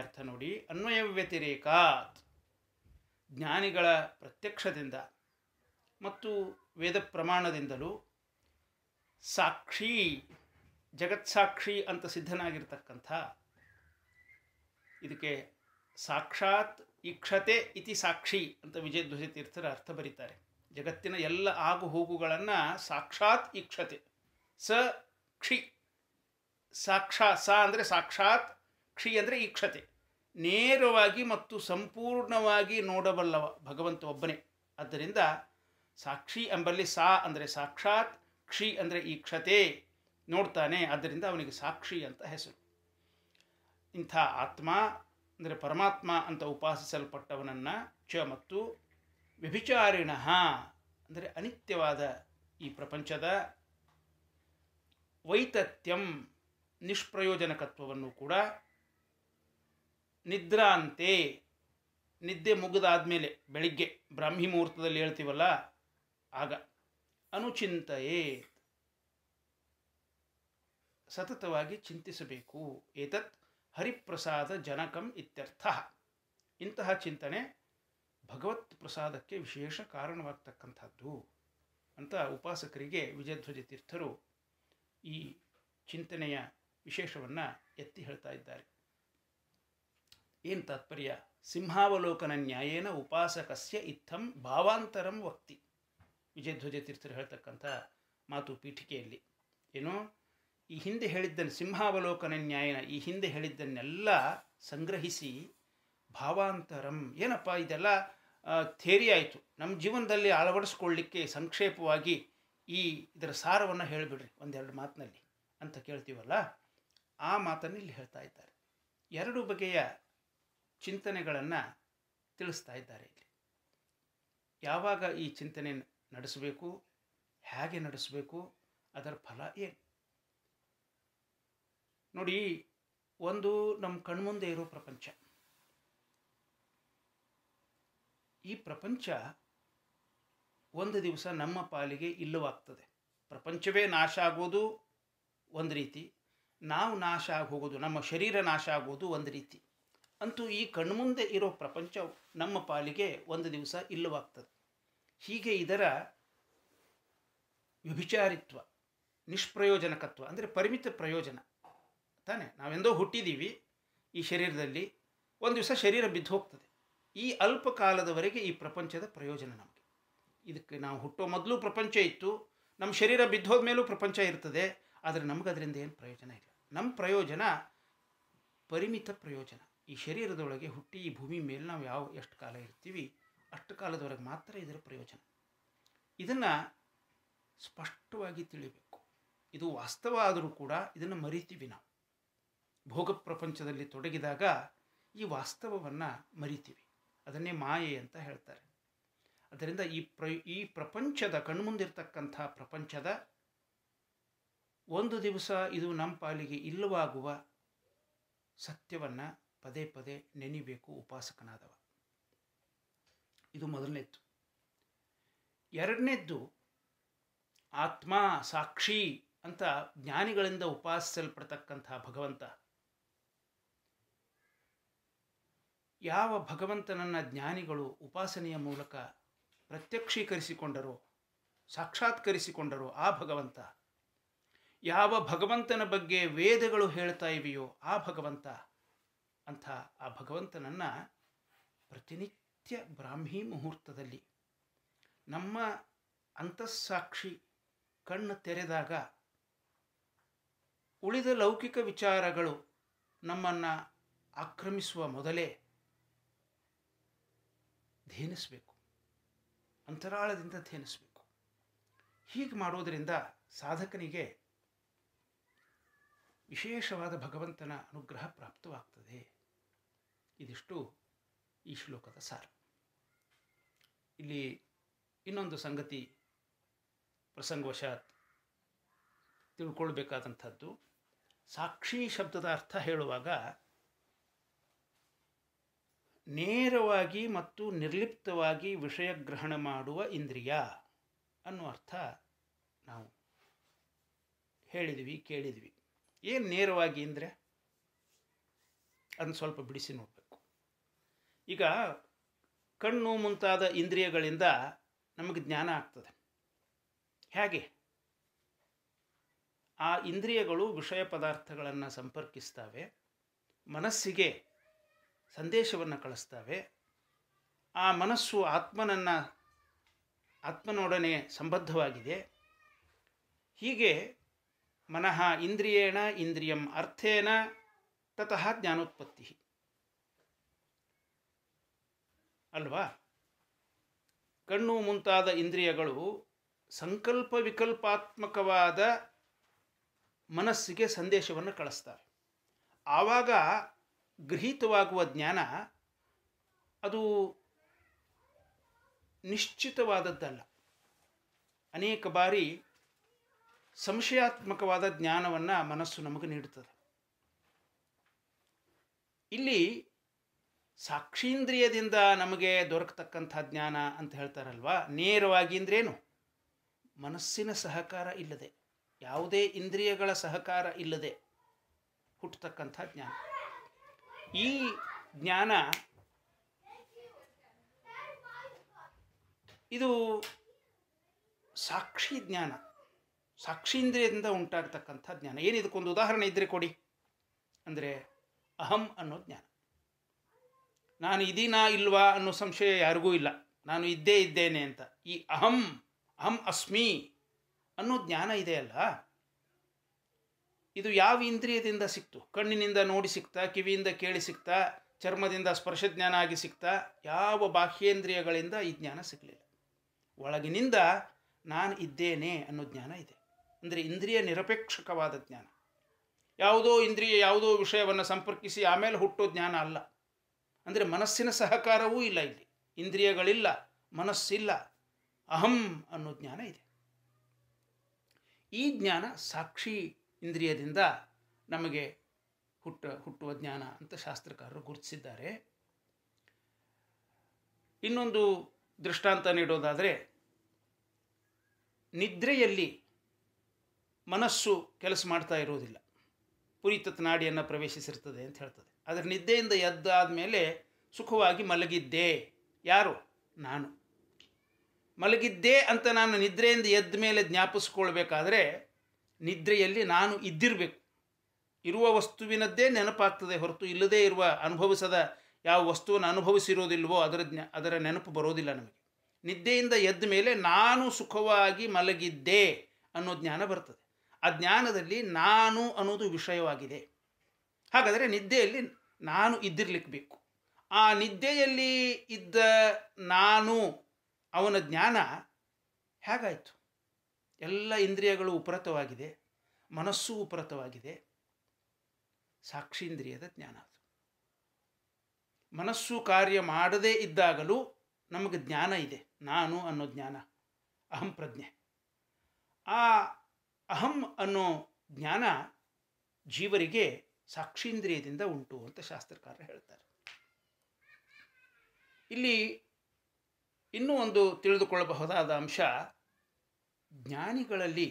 ಅರ್ಥ ನೋಡಿ ಅನ್ವಯ ವ್ಯತಿರೇಕಾತ್ ಜ್ಞಾನಿಗಳ ಪ್ರತ್ಯಕ್ಷದಿಂದ ಮತ್ತು ವೇದ ಪ್ರಮಾಣದಿಂದಲೂ ಸಾಕ್ಷಿ ಜಗತ್ಸಾಕ್ಷಿ ಅಂತ ಸಿದ್ಧನಾಗಿರ್ತಕ್ಕಂಥ ಇದಕ್ಕೆ ಸಾಕ್ಷಾತ್ ಇಕ್ಷತೆ ಇತಿ ಸಾಕ್ಷಿ ಅಂತ ವಿಜಯಧ್ವಜ ತೀರ್ಥರ ಅರ್ಥ ಬರೀತಾರೆ ಜಗತ್ತಿನ ಎಲ್ಲ ಆಗು ಹೋಗುಗಳನ್ನು ಸಾಕ್ಷಾತ್ ಇಕ್ಷತೆ ಸ ಕ್ಷಿ ಸಾಕ್ಷಾ ಸ ಅಂದರೆ ಸಾಕ್ಷಾತ್ ಕ್ಷಿ ಅಂದರೆ ಇಕ್ಷತೆ ನೇರವಾಗಿ ಮತ್ತು ಸಂಪೂರ್ಣವಾಗಿ ನೋಡಬಲ್ಲವ ಭಗವಂತ ಒಬ್ಬನೇ ಆದ್ದರಿಂದ ಸಾಕ್ಷಿ ಎಂಬಲ್ಲಿ ಸಾ ಅಂದರೆ ಸಾಕ್ಷಾತ್ ಕ್ಷಿ ಅಂದರೆ ಈ ಕ್ಷತೆ ನೋಡ್ತಾನೆ ಆದ್ದರಿಂದ ಅವನಿಗೆ ಸಾಕ್ಷಿ ಅಂತ ಹೆಸರು ಇಂಥ ಆತ್ಮ ಅಂದರೆ ಪರಮಾತ್ಮ ಅಂತ ಉಪಾಸಿಸಲ್ಪಟ್ಟವನನ್ನು ಚ ಮತ್ತು ವ್ಯಭಿಚಾರಿಣ ಅಂದರೆ ಅನಿತ್ಯವಾದ ಈ ಪ್ರಪಂಚದ ವೈತತ್ಯಂ ನಿಷ್ಪ್ರಯೋಜನಕತ್ವವನ್ನು ಕೂಡ ನಿದ್ರಾಂತೆ ನಿದ್ದೆ ಮುಗಿದಾದ ಮೇಲೆ ಬೆಳಿಗ್ಗೆ ಬ್ರಾಹ್ಮಿ ಮುಹೂರ್ತದಲ್ಲಿ ಹೇಳ್ತೀವಲ್ಲ ಆಗ ಅನುಚಿಂತೆಯೇ ಸತತವಾಗಿ ಚಿಂತಿಸಬೇಕು ಏತತ್ ಹರಿಪ್ರಸಾದ ಜನಕಂ ಇತ್ಯರ್ಥ ಇಂತಹ ಚಿಂತನೆ ಭಗವತ್ ಪ್ರಸಾದಕ್ಕೆ ವಿಶೇಷ ಕಾರಣವಾಗ್ತಕ್ಕಂಥದ್ದು ಅಂತ ಉಪಾಸಕರಿಗೆ ವಿಜಯಧ್ವಜ ತೀರ್ಥರು ಈ ಚಿಂತನೆಯ ವಿಶೇಷವನ್ನು ಎತ್ತಿ ಹೇಳ್ತಾ ಇದ್ದಾರೆ ಏನು ತಾತ್ಪರ್ಯ ಸಿಂಹಾವಲೋಕನ ನ್ಯಾಯೇನ ಉಪಾಸಕಸ್ಯ ಇತ್ತಂ ಭಾವಾಂತರಂ ವಕ್ತಿ ವಿಜಯಧ್ವಜ ತೀರ್ಥರು ಹೇಳ್ತಕ್ಕಂಥ ಮಾತು ಪೀಠಿಕೆಯಲ್ಲಿ ಏನು ಈ ಹಿಂದೆ ಹೇಳಿದ್ದನ್ನು ಸಿಂಹಾವಲೋಕನ ನ್ಯಾಯನ ಈ ಹಿಂದೆ ಹೇಳಿದ್ದನ್ನೆಲ್ಲ ಸಂಗ್ರಹಿಸಿ ಭಾವಾಂತರಂ ಏನಪ್ಪ ಇದೆಲ್ಲ ಥೇರಿ ಆಯಿತು ನಮ್ಮ ಜೀವನದಲ್ಲಿ ಅಳವಡಿಸ್ಕೊಳ್ಳಿಕ್ಕೆ ಸಂಕ್ಷೇಪವಾಗಿ ಈ ಇದರ ಸಾರವನ್ನು ಹೇಳಿಬಿಡ್ರಿ ಒಂದೆರಡು ಮಾತಿನಲ್ಲಿ ಅಂತ ಕೇಳ್ತೀವಲ್ಲ ಆ ಮಾತನ್ನು ಇಲ್ಲಿ ಹೇಳ್ತಾ ಇದ್ದಾರೆ ಎರಡು ಬಗೆಯ ಚಿಂತನೆಗಳನ್ನು ತಿಳಿಸ್ತಾ ಇದ್ದಾರೆ ಇಲ್ಲಿ ಯಾವಾಗ ಈ ಚಿಂತನೆ ನಡೆಸಬೇಕು ಹೇಗೆ ನಡೆಸಬೇಕು ಅದರ ಫಲ ಏನು ನೋಡಿ ಒಂದು ನಮ್ಮ ಕಣ್ಮುಂದೆ ಇರೋ ಪ್ರಪಂಚ ಈ ಪ್ರಪಂಚ ಒಂದು ದಿವಸ ನಮ್ಮ ಪಾಲಿಗೆ ಇಲ್ಲವಾಗ್ತದೆ ಪ್ರಪಂಚವೇ ನಾಶ ಆಗೋದು ಒಂದು ರೀತಿ ನಾವು ನಾಶ ಆಗೋಗೋದು ನಮ್ಮ ಶರೀರ ನಾಶ ಆಗೋದು ಒಂದು ರೀತಿ ಅಂತೂ ಈ ಕಣ್ಮುಂದೆ ಇರೋ ಪ್ರಪಂಚ ನಮ್ಮ ಪಾಲಿಗೆ ಒಂದು ದಿವಸ ಇಲ್ಲವಾಗ್ತದೆ ಹೀಗೆ ಇದರ ವ್ಯಭಿಚಾರಿತ್ವ ನಿಷ್ಪ್ರಯೋಜನಕತ್ವ ಅಂದರೆ ಪರಿಮಿತ ಪ್ರಯೋಜನ ತಾನೆ ನಾವೆಂದೋ ಹುಟ್ಟಿದ್ದೀವಿ ಈ ಶರೀರದಲ್ಲಿ ಒಂದು ದಿವಸ ಶರೀರ ಬಿದ್ದು ಹೋಗ್ತದೆ ಈ ಅಲ್ಪ ಕಾಲದವರೆಗೆ ಈ ಪ್ರಪಂಚದ ಪ್ರಯೋಜನ ನಮಗೆ ಇದಕ್ಕೆ ನಾವು ಹುಟ್ಟೋ ಮೊದಲು ಪ್ರಪಂಚ ಇತ್ತು ನಮ್ಮ ಶರೀರ ಬಿದ್ದೋದ ಮೇಲೂ ಪ್ರಪಂಚ ಇರ್ತದೆ ಆದರೆ ನಮ್ಗೆ ಅದರಿಂದ ಏನು ಪ್ರಯೋಜನ ಇಲ್ಲ ನಮ್ಮ ಪ್ರಯೋಜನ ಪರಿಮಿತ ಪ್ರಯೋಜನ ಈ ಶರೀರದೊಳಗೆ ಹುಟ್ಟಿ ಈ ಭೂಮಿ ಮೇಲೆ ನಾವು ಯಾವ ಎಷ್ಟು ಕಾಲ ಇರ್ತೀವಿ ಅಷ್ಟು ಕಾಲದವರೆಗೆ ಮಾತ್ರ ಇದರ ಪ್ರಯೋಜನ ಇದನ್ನು ಸ್ಪಷ್ಟವಾಗಿ ತಿಳಿಬೇಕು ಇದು ವಾಸ್ತವ ಆದರೂ ಕೂಡ ಇದನ್ನು ಮರಿತೀವಿ ನಾವು ಭೋಗ ಪ್ರಪಂಚದಲ್ಲಿ ತೊಡಗಿದಾಗ ಈ ವಾಸ್ತವವನ್ನು ಮರಿತೀವಿ ಅದನ್ನೇ ಮಾಯೆ ಅಂತ ಹೇಳ್ತಾರೆ ಅದರಿಂದ ಈ ಪ್ರ ಈ ಪ್ರಪಂಚದ ಕಣ್ಮುಂದಿರ್ತಕ್ಕಂಥ ಪ್ರಪಂಚದ ಒಂದು ದಿವಸ ಇದು ನಮ್ಮ ಪಾಲಿಗೆ ಇಲ್ಲವಾಗುವ ಸತ್ಯವನ್ನು ಪದೇ ಪದೇ ನೆನಿಬೇಕು ಉಪಾಸಕನಾದವ ಇದು ಮೊದಲನೇದ್ದು ಎರಡನೇದ್ದು ಆತ್ಮ ಸಾಕ್ಷಿ ಅಂತ ಜ್ಞಾನಿಗಳಿಂದ ಉಪಾಸಿಸಲ್ಪಡ್ತಕ್ಕಂಥ ಭಗವಂತ ಯಾವ ಭಗವಂತನನ್ನ ಜ್ಞಾನಿಗಳು ಉಪಾಸನೆಯ ಮೂಲಕ ಪ್ರತ್ಯಕ್ಷೀಕರಿಸಿಕೊಂಡರೋ ಸಾಕ್ಷಾತ್ಕರಿಸಿಕೊಂಡರೋ ಆ ಭಗವಂತ ಯಾವ ಭಗವಂತನ ಬಗ್ಗೆ ವೇದಗಳು ಹೇಳ್ತಾ ಇವೆಯೋ ಆ ಭಗವಂತ ಅಂಥ ಆ ಭಗವಂತನನ್ನು ಪ್ರತಿನಿತ್ಯ ಬ್ರಾಹ್ಮಿ ಮುಹೂರ್ತದಲ್ಲಿ ನಮ್ಮ ಅಂತಃಸಾಕ್ಷಿ ಕಣ್ಣು ತೆರೆದಾಗ ಉಳಿದ ಲೌಕಿಕ ವಿಚಾರಗಳು ನಮ್ಮನ್ನು ಆಕ್ರಮಿಸುವ ಮೊದಲೇ ಧ್ಯಾನಿಸಬೇಕು ಅಂತರಾಳದಿಂದ ಧ್ಯಾನಿಸಬೇಕು ಹೀಗೆ ಮಾಡೋದರಿಂದ ಸಾಧಕನಿಗೆ ವಿಶೇಷವಾದ ಭಗವಂತನ ಅನುಗ್ರಹ ಪ್ರಾಪ್ತವಾಗ್ತದೆ ಇದಿಷ್ಟು ಈ ಶ್ಲೋಕದ ಸಾರ ಇಲ್ಲಿ ಇನ್ನೊಂದು ಸಂಗತಿ ಪ್ರಸಂಗವಶಾತ್ ತಿಳ್ಕೊಳ್ಬೇಕಾದಂಥದ್ದು ಸಾಕ್ಷಿ ಶಬ್ದದ ಅರ್ಥ ಹೇಳುವಾಗ ನೇರವಾಗಿ ಮತ್ತು ನಿರ್ಲಿಪ್ತವಾಗಿ ವಿಷಯ ಗ್ರಹಣ ಮಾಡುವ ಇಂದ್ರಿಯ ಅನ್ನುವರ್ಥ ಅರ್ಥ ನಾವು ಹೇಳಿದ್ವಿ ಕೇಳಿದ್ವಿ ಏನು ನೇರವಾಗಿ ಅಂದರೆ ಅದನ್ನು ಸ್ವಲ್ಪ ಬಿಡಿಸಿ ನೋಡಬೇಕು ಈಗ ಕಣ್ಣು ಮುಂತಾದ ಇಂದ್ರಿಯಗಳಿಂದ ನಮಗೆ ಜ್ಞಾನ ಆಗ್ತದೆ ಹೇಗೆ ಆ ಇಂದ್ರಿಯಗಳು ವಿಷಯ ಪದಾರ್ಥಗಳನ್ನು ಸಂಪರ್ಕಿಸ್ತವೆ ಮನಸ್ಸಿಗೆ ಸಂದೇಶವನ್ನು ಕಳಿಸ್ತವೆ ಆ ಮನಸ್ಸು ಆತ್ಮನನ್ನು ಆತ್ಮನೊಡನೆ ಸಂಬದ್ಧವಾಗಿದೆ ಹೀಗೆ ಮನಃ ಇಂದ್ರಿಯೇಣ ಇಂದ್ರಿಯಂ ಅರ್ಥೇನ ತತಃ ಜ್ಞಾನೋತ್ಪತ್ತಿ ಅಲ್ವಾ ಕಣ್ಣು ಮುಂತಾದ ಇಂದ್ರಿಯಗಳು ಸಂಕಲ್ಪ ವಿಕಲ್ಪಾತ್ಮಕವಾದ ಮನಸ್ಸಿಗೆ ಸಂದೇಶವನ್ನು ಕಳಿಸ್ತವೆ ಆವಾಗ ಗೃಹೀತವಾಗುವ ಜ್ಞಾನ ಅದು ನಿಶ್ಚಿತವಾದದ್ದಲ್ಲ ಅನೇಕ ಬಾರಿ ಸಂಶಯಾತ್ಮಕವಾದ ಜ್ಞಾನವನ್ನು ಮನಸ್ಸು ನಮಗೆ ನೀಡುತ್ತದೆ ಇಲ್ಲಿ ಸಾಕ್ಷೀಂದ್ರಿಯದಿಂದ ನಮಗೆ ದೊರಕತಕ್ಕಂಥ ಜ್ಞಾನ ಅಂತ ಹೇಳ್ತಾರಲ್ವ ನೇರವಾಗಿ ಅಂದ್ರೇನು ಮನಸ್ಸಿನ ಸಹಕಾರ ಇಲ್ಲದೆ ಯಾವುದೇ ಇಂದ್ರಿಯಗಳ ಸಹಕಾರ ಇಲ್ಲದೆ ಹುಟ್ಟತಕ್ಕಂಥ ಜ್ಞಾನ ಈ ಜ್ಞಾನ ಇದು ಸಾಕ್ಷಿ ಜ್ಞಾನ ಸಾಕ್ಷೀಂದ್ರಿಯದಿಂದ ಉಂಟಾಗ್ತಕ್ಕಂಥ ಜ್ಞಾನ ಏನು ಇದಕ್ಕೊಂದು ಉದಾಹರಣೆ ಇದ್ದರೆ ಕೊಡಿ ಅಂದರೆ ಅಹಂ ಅನ್ನೋ ಜ್ಞಾನ ನಾನು ಇದೀನಾ ಇಲ್ವಾ ಅನ್ನೋ ಸಂಶಯ ಯಾರಿಗೂ ಇಲ್ಲ ನಾನು ಇದ್ದೇ ಇದ್ದೇನೆ ಅಂತ ಈ ಅಹಂ ಅಹಂ ಅಸ್ಮಿ ಅನ್ನೋ ಜ್ಞಾನ ಇದೆಯಲ್ಲ ಇದು ಯಾವ ಇಂದ್ರಿಯದಿಂದ ಸಿಕ್ತು ಕಣ್ಣಿನಿಂದ ನೋಡಿ ಸಿಕ್ತಾ ಕಿವಿಯಿಂದ ಕೇಳಿ ಸಿಕ್ತಾ ಚರ್ಮದಿಂದ ಸ್ಪರ್ಶ ಜ್ಞಾನ ಆಗಿ ಸಿಕ್ತಾ ಯಾವ ಬಾಹ್ಯೇಂದ್ರಿಯಗಳಿಂದ ಈ ಜ್ಞಾನ ಸಿಗಲಿಲ್ಲ ಒಳಗಿನಿಂದ ನಾನು ಇದ್ದೇನೆ ಅನ್ನೋ ಜ್ಞಾನ ಇದೆ ಅಂದರೆ ಇಂದ್ರಿಯ ನಿರಪೇಕ್ಷಕವಾದ ಜ್ಞಾನ ಯಾವುದೋ ಇಂದ್ರಿಯ ಯಾವುದೋ ವಿಷಯವನ್ನು ಸಂಪರ್ಕಿಸಿ ಆಮೇಲೆ ಹುಟ್ಟೋ ಜ್ಞಾನ ಅಲ್ಲ ಅಂದರೆ ಮನಸ್ಸಿನ ಸಹಕಾರವೂ ಇಲ್ಲ ಇಲ್ಲಿ ಇಂದ್ರಿಯಗಳಿಲ್ಲ ಮನಸ್ಸಿಲ್ಲ ಅಹಂ ಅನ್ನೋ ಜ್ಞಾನ ಇದೆ ಈ ಜ್ಞಾನ ಸಾಕ್ಷಿ ಇಂದ್ರಿಯದಿಂದ ನಮಗೆ ಹುಟ್ಟ ಹುಟ್ಟುವ ಜ್ಞಾನ ಅಂತ ಶಾಸ್ತ್ರಕಾರರು ಗುರುತಿಸಿದ್ದಾರೆ ಇನ್ನೊಂದು ದೃಷ್ಟಾಂತ ನೀಡೋದಾದರೆ ನಿದ್ರೆಯಲ್ಲಿ ಮನಸ್ಸು ಕೆಲಸ ಮಾಡ್ತಾ ಇರೋದಿಲ್ಲ ಪುರಿತತ್ ನಾಡಿಯನ್ನು ಪ್ರವೇಶಿಸಿರ್ತದೆ ಅಂತ ಹೇಳ್ತದೆ ಆದರೆ ನಿದ್ದೆಯಿಂದ ಎದ್ದಾದ ಮೇಲೆ ಸುಖವಾಗಿ ಮಲಗಿದ್ದೆ ಯಾರು ನಾನು ಮಲಗಿದ್ದೆ ಅಂತ ನಾನು ನಿದ್ರೆಯಿಂದ ಎದ್ದ ಮೇಲೆ ಜ್ಞಾಪಿಸ್ಕೊಳ್ಬೇಕಾದ್ರೆ ನಿದ್ರೆಯಲ್ಲಿ ನಾನು ಇದ್ದಿರಬೇಕು ಇರುವ ವಸ್ತುವಿನದ್ದೇ ನೆನಪಾಗ್ತದೆ ಹೊರತು ಇಲ್ಲದೇ ಇರುವ ಅನುಭವಿಸದ ಯಾವ ವಸ್ತುವನ್ನು ಅನುಭವಿಸಿರೋದಿಲ್ವೋ ಅದರ ಜ್ಞಾ ಅದರ ನೆನಪು ಬರೋದಿಲ್ಲ ನಮಗೆ ನಿದ್ದೆಯಿಂದ ಎದ್ದ ಮೇಲೆ ನಾನು ಸುಖವಾಗಿ ಮಲಗಿದ್ದೆ ಅನ್ನೋ ಜ್ಞಾನ ಬರ್ತದೆ ಆ ಜ್ಞಾನದಲ್ಲಿ ನಾನು ಅನ್ನೋದು ವಿಷಯವಾಗಿದೆ ಹಾಗಾದರೆ ನಿದ್ದೆಯಲ್ಲಿ ನಾನು ಇದ್ದಿರ್ಲಿಕ್ಕೆ ಬೇಕು ಆ ನಿದ್ದೆಯಲ್ಲಿ ಇದ್ದ ನಾನು ಅವನ ಜ್ಞಾನ ಹೇಗಾಯಿತು ಎಲ್ಲ ಇಂದ್ರಿಯಗಳು ಉಪರತವಾಗಿದೆ ಮನಸ್ಸು ಉಪರತವಾಗಿದೆ ಸಾಕ್ಷೀಂದ್ರಿಯದ ಜ್ಞಾನ ಅದು ಮನಸ್ಸು ಕಾರ್ಯ ಮಾಡದೇ ಇದ್ದಾಗಲೂ ನಮಗೆ ಜ್ಞಾನ ಇದೆ ನಾನು ಅನ್ನೋ ಜ್ಞಾನ ಅಹಂ ಪ್ರಜ್ಞೆ ಆ ಅಹಂ ಅನ್ನೋ ಜ್ಞಾನ ಜೀವರಿಗೆ ಸಾಕ್ಷೀಂದ್ರಿಯದಿಂದ ಉಂಟು ಅಂತ ಶಾಸ್ತ್ರಕಾರ ಹೇಳ್ತಾರೆ ಇಲ್ಲಿ ಇನ್ನೂ ಒಂದು ತಿಳಿದುಕೊಳ್ಳಬಹುದಾದ ಅಂಶ ಜ್ಞಾನಿಗಳಲ್ಲಿ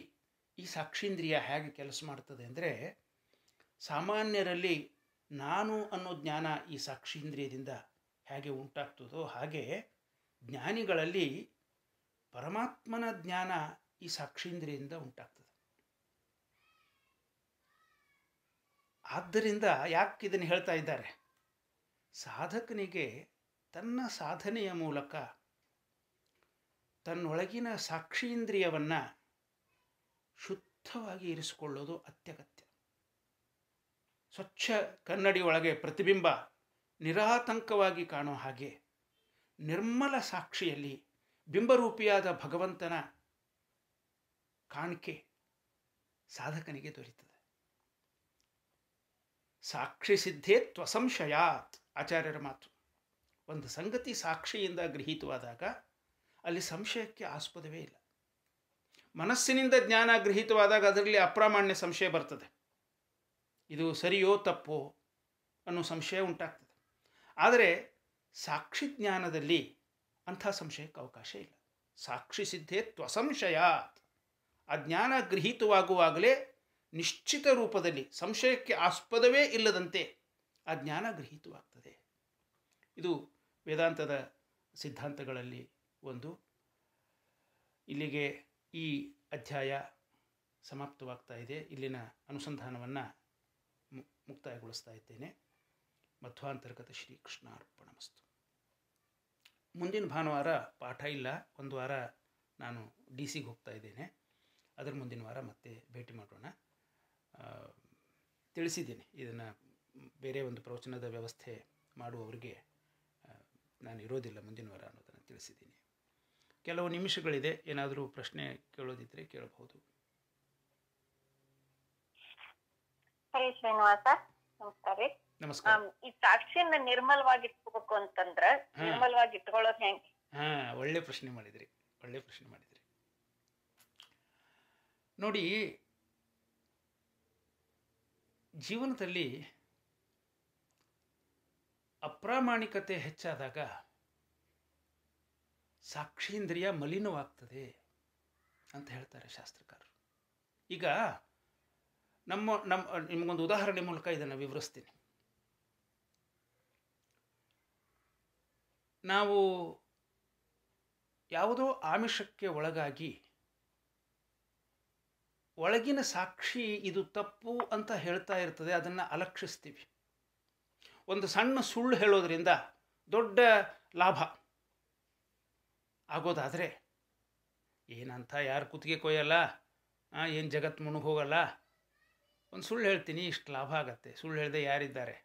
ಈ ಸಾಕ್ಷೀಂದ್ರಿಯ ಹೇಗೆ ಕೆಲಸ ಮಾಡ್ತದೆ ಅಂದರೆ ಸಾಮಾನ್ಯರಲ್ಲಿ ನಾನು ಅನ್ನೋ ಜ್ಞಾನ ಈ ಸಾಕ್ಷೀಂದ್ರಿಯದಿಂದ ಹೇಗೆ ಉಂಟಾಗ್ತದೋ ಹಾಗೆ ಜ್ಞಾನಿಗಳಲ್ಲಿ ಪರಮಾತ್ಮನ ಜ್ಞಾನ ಈ ಸಾಕ್ಷೀಂದ್ರಿಯದಿಂದ ಉಂಟಾಗ್ತದೆ ಆದ್ದರಿಂದ ಯಾಕೆ ಇದನ್ನು ಹೇಳ್ತಾ ಇದ್ದಾರೆ ಸಾಧಕನಿಗೆ ತನ್ನ ಸಾಧನೆಯ ಮೂಲಕ ತನ್ನೊಳಗಿನ ಸಾಕ್ಷೀಂದ್ರಿಯವನ್ನು ಶುದ್ಧವಾಗಿ ಇರಿಸಿಕೊಳ್ಳೋದು ಅತ್ಯಗತ್ಯ ಸ್ವಚ್ಛ ಕನ್ನಡಿಯೊಳಗೆ ಪ್ರತಿಬಿಂಬ ನಿರಾತಂಕವಾಗಿ ಕಾಣೋ ಹಾಗೆ ನಿರ್ಮಲ ಸಾಕ್ಷಿಯಲ್ಲಿ ಬಿಂಬರೂಪಿಯಾದ ಭಗವಂತನ ಕಾಣಿಕೆ ಸಾಧಕನಿಗೆ ದೊರೀತದೆ ಸಾಕ್ಷಿ ಸಿದ್ಧೇ ತ್ವಸಂಶಯಾತ್ ಆಚಾರ್ಯರ ಮಾತು ಒಂದು ಸಂಗತಿ ಸಾಕ್ಷಿಯಿಂದ ಗೃಹೀತವಾದಾಗ ಅಲ್ಲಿ ಸಂಶಯಕ್ಕೆ ಆಸ್ಪದವೇ ಇಲ್ಲ ಮನಸ್ಸಿನಿಂದ ಜ್ಞಾನ ಗೃಹೀತವಾದಾಗ ಅದರಲ್ಲಿ ಅಪ್ರಾಮಾಣ್ಯ ಸಂಶಯ ಬರ್ತದೆ ಇದು ಸರಿಯೋ ತಪ್ಪೋ ಅನ್ನೋ ಸಂಶಯ ಉಂಟಾಗ್ತದೆ ಆದರೆ ಸಾಕ್ಷಿ ಜ್ಞಾನದಲ್ಲಿ ಅಂಥ ಸಂಶಯಕ್ಕೆ ಅವಕಾಶ ಇಲ್ಲ ಸಾಕ್ಷಿ ಸಿದ್ಧೇ ತ್ವಸಂಶಯಾತ್ ಆ ಜ್ಞಾನ ಗೃಹೀತವಾಗುವಾಗಲೇ ನಿಶ್ಚಿತ ರೂಪದಲ್ಲಿ ಸಂಶಯಕ್ಕೆ ಆಸ್ಪದವೇ ಇಲ್ಲದಂತೆ ಆ ಜ್ಞಾನ ಗೃಹೀತವಾಗ್ತದೆ ಇದು ವೇದಾಂತದ ಸಿದ್ಧಾಂತಗಳಲ್ಲಿ ಒಂದು ಇಲ್ಲಿಗೆ ಈ ಅಧ್ಯಾಯ ಸಮಾಪ್ತವಾಗ್ತಾ ಇದೆ ಇಲ್ಲಿನ ಅನುಸಂಧಾನವನ್ನು ಮುಕ್ತಾಯಗೊಳಿಸ್ತಾ ಇದ್ದೇನೆ ಮಧ್ವಾಂತರ್ಗತ ಶ್ರೀ ಮಸ್ತು ಮುಂದಿನ ಭಾನುವಾರ ಪಾಠ ಇಲ್ಲ ಒಂದು ವಾರ ನಾನು ಡಿ ಸಿಗೆ ಹೋಗ್ತಾ ಇದ್ದೇನೆ ಅದರ ಮುಂದಿನ ವಾರ ಮತ್ತೆ ಭೇಟಿ ಮಾಡೋಣ ತಿಳಿಸಿದ್ದೇನೆ ಇದನ್ನು ಬೇರೆ ಒಂದು ಪ್ರವಚನದ ವ್ಯವಸ್ಥೆ ಮಾಡುವವರಿಗೆ ನಾನು ಇರೋದಿಲ್ಲ ಮುಂದಿನ ವಾರ ಅನ್ನೋದನ್ನು ತಿಳಿಸಿದ್ದೀನಿ ಕೆಲವು ನಿಮಿಷಗಳಿದೆ ಏನಾದರೂ ಪ್ರಶ್ನೆ ಕೇಳೋದಿದ್ರೆ ಕೇಳಬಹುದು ಹರಿ ಶ್ರೀನಿವಾಸ ನಮಸ್ಕಾರ ನಮಸ್ಕಾರ ಈ ಸಾಕ್ಷಿಯನ್ನ ನಿರ್ಮಲವಾಗಿ ಇಟ್ಕೋಬೇಕು ಅಂತಂದ್ರೆ ನಿರ್ಮಲವಾಗಿ ಇಟ್ಕೊಳ್ಳೋದು ಹೆಂಗೆ ಹಾ ಒಳ್ಳೆ ಪ್ರಶ್ನೆ ಮಾಡಿದ್ರಿ ಒಳ್ಳೆ ಪ್ರಶ್ನೆ ಮಾಡಿದ್ರಿ ನೋಡಿ ಜೀವನದಲ್ಲಿ ಅಪ್ರಾಮಾಣಿಕತೆ ಹೆಚ್ಚಾದಾಗ ಸಾಕ್ಷೀಂದ್ರಿಯ ಮಲಿನವಾಗ್ತದೆ ಅಂತ ಹೇಳ್ತಾರೆ ಶಾಸ್ತ್ರಕಾರರು ಈಗ ನಮ್ಮ ನಮ್ಮ ನಿಮಗೊಂದು ಉದಾಹರಣೆ ಮೂಲಕ ಇದನ್ನು ವಿವರಿಸ್ತೀನಿ ನಾವು ಯಾವುದೋ ಆಮಿಷಕ್ಕೆ ಒಳಗಾಗಿ ಒಳಗಿನ ಸಾಕ್ಷಿ ಇದು ತಪ್ಪು ಅಂತ ಹೇಳ್ತಾ ಇರ್ತದೆ ಅದನ್ನು ಅಲಕ್ಷಿಸ್ತೀವಿ ಒಂದು ಸಣ್ಣ ಸುಳ್ಳು ಹೇಳೋದ್ರಿಂದ ದೊಡ್ಡ ಲಾಭ ಆಗೋದಾದರೆ ಏನಂತ ಯಾರು ಕುತ್ತಿಗೆ ಕೊಯ್ಯಲ್ಲ ಏನು ಜಗತ್ತು ಹೋಗಲ್ಲ ಒಂದು ಸುಳ್ಳು ಹೇಳ್ತೀನಿ ಇಷ್ಟು ಲಾಭ ಆಗತ್ತೆ ಸುಳ್ಳು ಹೇಳದೆ ಯಾರಿದ್ದಾರೆ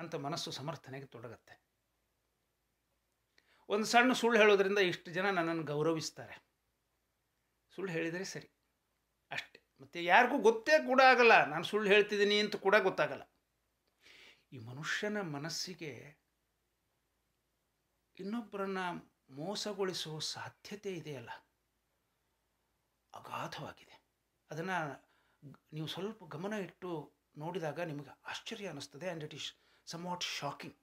ಅಂತ ಮನಸ್ಸು ಸಮರ್ಥನೆಗೆ ತೊಡಗತ್ತೆ ಒಂದು ಸಣ್ಣ ಸುಳ್ಳು ಹೇಳೋದ್ರಿಂದ ಇಷ್ಟು ಜನ ನನ್ನನ್ನು ಗೌರವಿಸ್ತಾರೆ ಸುಳ್ಳು ಹೇಳಿದರೆ ಸರಿ ಅಷ್ಟೆ ಮತ್ತು ಯಾರಿಗೂ ಗೊತ್ತೇ ಕೂಡ ಆಗಲ್ಲ ನಾನು ಸುಳ್ಳು ಹೇಳ್ತಿದ್ದೀನಿ ಅಂತ ಕೂಡ ಗೊತ್ತಾಗಲ್ಲ ಈ ಮನುಷ್ಯನ ಮನಸ್ಸಿಗೆ ಇನ್ನೊಬ್ಬರನ್ನ ಮೋಸಗೊಳಿಸುವ ಸಾಧ್ಯತೆ ಇದೆಯಲ್ಲ ಅಗಾಧವಾಗಿದೆ ಅದನ್ನು ನೀವು ಸ್ವಲ್ಪ ಗಮನ ಇಟ್ಟು ನೋಡಿದಾಗ ನಿಮಗೆ ಆಶ್ಚರ್ಯ ಅನ್ನಿಸ್ತದೆ and it is somewhat shocking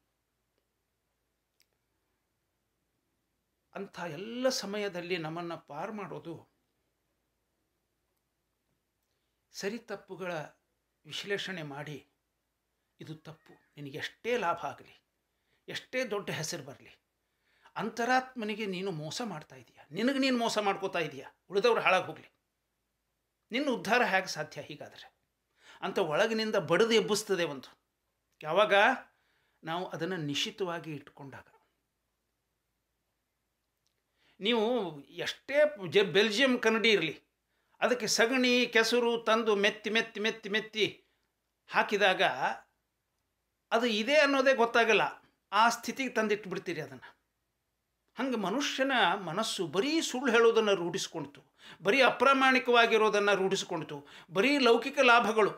ಅಂಥ ಎಲ್ಲ ಸಮಯದಲ್ಲಿ ನಮ್ಮನ್ನು ಪಾರು ಮಾಡೋದು ಸರಿ ತಪ್ಪುಗಳ ವಿಶ್ಲೇಷಣೆ ಮಾಡಿ ಇದು ತಪ್ಪು ನಿನಗೆ ಎಷ್ಟೇ ಲಾಭ ಆಗಲಿ ಎಷ್ಟೇ ದೊಡ್ಡ ಹೆಸರು ಬರಲಿ ಅಂತರಾತ್ಮನಿಗೆ ನೀನು ಮೋಸ ಮಾಡ್ತಾ ಇದೀಯ ನಿನಗೆ ನೀನು ಮೋಸ ಮಾಡ್ಕೋತಾ ಇದ್ದೀಯಾ ಉಳಿದವ್ರು ಹಾಳಾಗಿ ಹೋಗಲಿ ನಿನ್ನ ಉದ್ಧಾರ ಹೇಗೆ ಸಾಧ್ಯ ಹೀಗಾದರೆ ಅಂತ ಒಳಗಿನಿಂದ ಬಡದು ಎಬ್ಬಿಸ್ತದೆ ಒಂದು ಯಾವಾಗ ನಾವು ಅದನ್ನು ನಿಶ್ಚಿತವಾಗಿ ಇಟ್ಕೊಂಡಾಗ ನೀವು ಎಷ್ಟೇ ಜೆ ಬೆಲ್ಜಿಯಂ ಕನ್ನಡಿ ಇರಲಿ ಅದಕ್ಕೆ ಸಗಣಿ ಕೆಸರು ತಂದು ಮೆತ್ತಿ ಮೆತ್ತಿ ಮೆತ್ತಿ ಮೆತ್ತಿ ಹಾಕಿದಾಗ ಅದು ಇದೆ ಅನ್ನೋದೇ ಗೊತ್ತಾಗಲ್ಲ ಆ ಸ್ಥಿತಿಗೆ ತಂದಿಟ್ಬಿಡ್ತೀರಿ ಅದನ್ನು ಹಂಗೆ ಮನುಷ್ಯನ ಮನಸ್ಸು ಬರೀ ಸುಳ್ಳು ಹೇಳೋದನ್ನು ರೂಢಿಸ್ಕೊಳ್ತು ಬರೀ ಅಪ್ರಾಮಾಣಿಕವಾಗಿರೋದನ್ನು ರೂಢಿಸ್ಕೊಳ್ತು ಬರೀ ಲೌಕಿಕ ಲಾಭಗಳು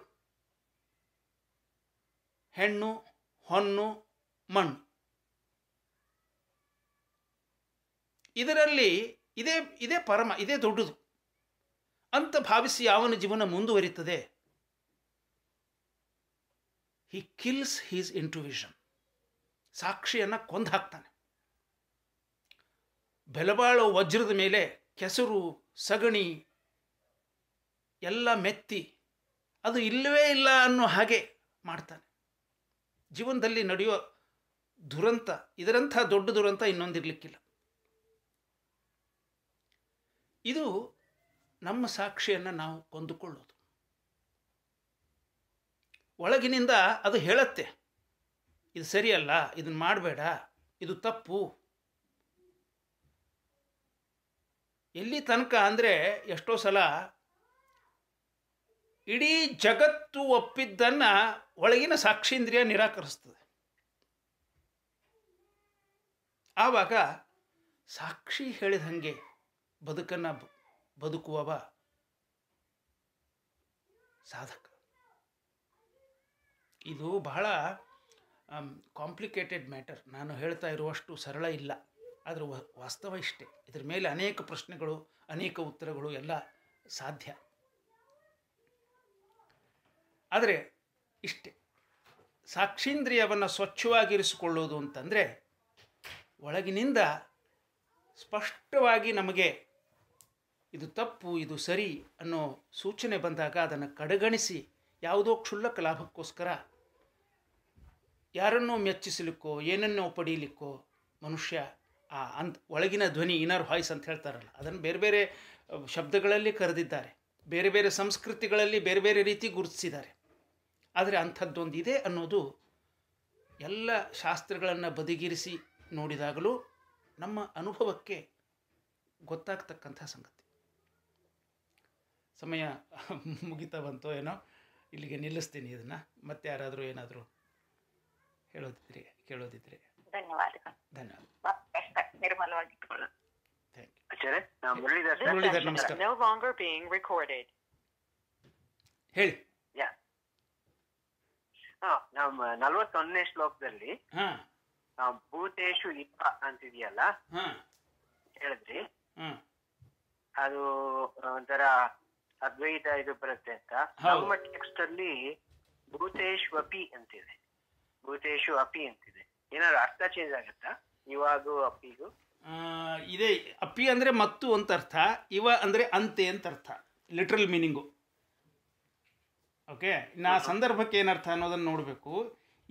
ಹೆಣ್ಣು ಹೊನ್ನು ಮಣ್ಣು ಇದರಲ್ಲಿ ಇದೇ ಇದೇ ಪರಮ ಇದೇ ದೊಡ್ಡದು ಅಂತ ಭಾವಿಸಿ ಯಾವನ ಜೀವನ ಮುಂದುವರಿತದೆ ಹಿ ಕಿಲ್ಸ್ ಹೀಸ್ ಇಂಟುವಿಷನ್ ಸಾಕ್ಷಿಯನ್ನು ಕೊಂದು ಹಾಕ್ತಾನೆ ಬೆಲಬಾಳೋ ವಜ್ರದ ಮೇಲೆ ಕೆಸರು ಸಗಣಿ ಎಲ್ಲ ಮೆತ್ತಿ ಅದು ಇಲ್ಲವೇ ಇಲ್ಲ ಅನ್ನೋ ಹಾಗೆ ಮಾಡ್ತಾನೆ ಜೀವನದಲ್ಲಿ ನಡೆಯೋ ದುರಂತ ಇದರಂಥ ದೊಡ್ಡ ದುರಂತ ಇನ್ನೊಂದಿರಲಿಕ್ಕಿಲ್ಲ ಇದು ನಮ್ಮ ಸಾಕ್ಷಿಯನ್ನು ನಾವು ಕೊಂದುಕೊಳ್ಳೋದು ಒಳಗಿನಿಂದ ಅದು ಹೇಳತ್ತೆ ಇದು ಸರಿಯಲ್ಲ ಇದನ್ನು ಮಾಡಬೇಡ ಇದು ತಪ್ಪು ಎಲ್ಲಿ ತನಕ ಅಂದರೆ ಎಷ್ಟೋ ಸಲ ಇಡೀ ಜಗತ್ತು ಒಪ್ಪಿದ್ದನ್ನು ಒಳಗಿನ ಸಾಕ್ಷೀಂದ್ರಿಯ ನಿರಾಕರಿಸ್ತದೆ ಆವಾಗ ಸಾಕ್ಷಿ ಹೇಳಿದ ಹಾಗೆ ಬದುಕನ್ನು ಬದುಕುವವ ಸಾಧಕ ಇದು ಬಹಳ ಕಾಂಪ್ಲಿಕೇಟೆಡ್ ಮ್ಯಾಟರ್ ನಾನು ಹೇಳ್ತಾ ಇರುವಷ್ಟು ಸರಳ ಇಲ್ಲ ಆದ್ರೆ ವಾಸ್ತವ ಇಷ್ಟೇ ಇದ್ರ ಮೇಲೆ ಅನೇಕ ಪ್ರಶ್ನೆಗಳು ಅನೇಕ ಉತ್ತರಗಳು ಎಲ್ಲ ಸಾಧ್ಯ ಆದರೆ ಇಷ್ಟೇ ಸಾಕ್ಷೀಂದ್ರಿಯವನ್ನು ಸ್ವಚ್ಛವಾಗಿರಿಸಿಕೊಳ್ಳೋದು ಅಂತಂದರೆ ಒಳಗಿನಿಂದ ಸ್ಪಷ್ಟವಾಗಿ ನಮಗೆ ಇದು ತಪ್ಪು ಇದು ಸರಿ ಅನ್ನೋ ಸೂಚನೆ ಬಂದಾಗ ಅದನ್ನು ಕಡೆಗಣಿಸಿ ಯಾವುದೋ ಕ್ಷುಲ್ಲಕ ಲಾಭಕ್ಕೋಸ್ಕರ ಯಾರನ್ನೋ ಮೆಚ್ಚಿಸಲಿಕ್ಕೋ ಏನನ್ನೋ ಪಡೀಲಿಕ್ಕೋ ಮನುಷ್ಯ ಆ ಅಂತ ಒಳಗಿನ ಧ್ವನಿ ಇನರ್ ವಾಯ್ಸ್ ಅಂತ ಹೇಳ್ತಾರಲ್ಲ ಅದನ್ನು ಬೇರೆ ಬೇರೆ ಶಬ್ದಗಳಲ್ಲಿ ಕರೆದಿದ್ದಾರೆ ಬೇರೆ ಬೇರೆ ಸಂಸ್ಕೃತಿಗಳಲ್ಲಿ ಬೇರೆ ಬೇರೆ ರೀತಿ ಗುರುತಿಸಿದ್ದಾರೆ ಆದರೆ ಅಂಥದ್ದೊಂದು ಇದೆ ಅನ್ನೋದು ಎಲ್ಲ ಶಾಸ್ತ್ರಗಳನ್ನು ಬದಿಗಿರಿಸಿ ನೋಡಿದಾಗಲೂ ನಮ್ಮ ಅನುಭವಕ್ಕೆ ಗೊತ್ತಾಗ್ತಕ್ಕಂಥ ಸಂಗತಿ ಸಮಯ ಮುಗಿತಾ ಬಂತೋ ಏನೋ ಇಲ್ಲಿಗೆ ನಿಲ್ಲಿಸ್ತೀನಿ ಇದನ್ನು ಮತ್ತೆ ಯಾರಾದರೂ ಏನಾದರೂ ಹೇಳೋದಿದ್ರೆ ಕೇಳೋದಿದ್ರೆ ಧನ್ಯವಾದಗಳು ಧನ್ಯವಾದ ನಿರ್ಮಲವಾಗಿಟ್ಟುಕೊಳ್ಳೋದು no longer being recorded. ಹೇಳಿ ನಮ್ಮ ನಲ್ವತ್ತೊಂದನೇ ಶ್ಲೋಕದಲ್ಲಿ ಭೂತೇಶು ಇಪ್ಪ ಅಂತಿದೆಯಲ್ಲ ಹೇಳಿದ್ರಿ ಅದು ಒಂಥರ ಅದ್ವೈತ ಇದು ಬರುತ್ತೆ ಅಂತ ನಮ್ಮ ಟೆಕ್ಸ್ಟ್ ಅಲ್ಲಿ ಭೂತೇಶ್ವಪಿ ಅಪಿ ಅಂತಿದೆ ಭೂತೇಶು ಅಪಿ ಅಂತಿದೆ ಏನಾದ್ರು ಅರ್ಥ ಚೇಂಜ್ ಆಗುತ್ತಾ ಇವಾಗೂ ಅಪ್ಪಿಗೂ ಇದೇ ಅಪ್ಪಿ ಅಂದ್ರೆ ಮತ್ತು ಅಂತ ಅರ್ಥ ಇವ ಅಂದ್ರೆ ಅಂತೆ ಅಂತ ಅರ್ಥ ಲಿಟ್ರಲ್ ಮೀನಿಂಗು ಓಕೆ ಇನ್ನು ಆ ಸಂದರ್ಭಕ್ಕೆ ಏನರ್ಥ ಅನ್ನೋದನ್ನು ನೋಡಬೇಕು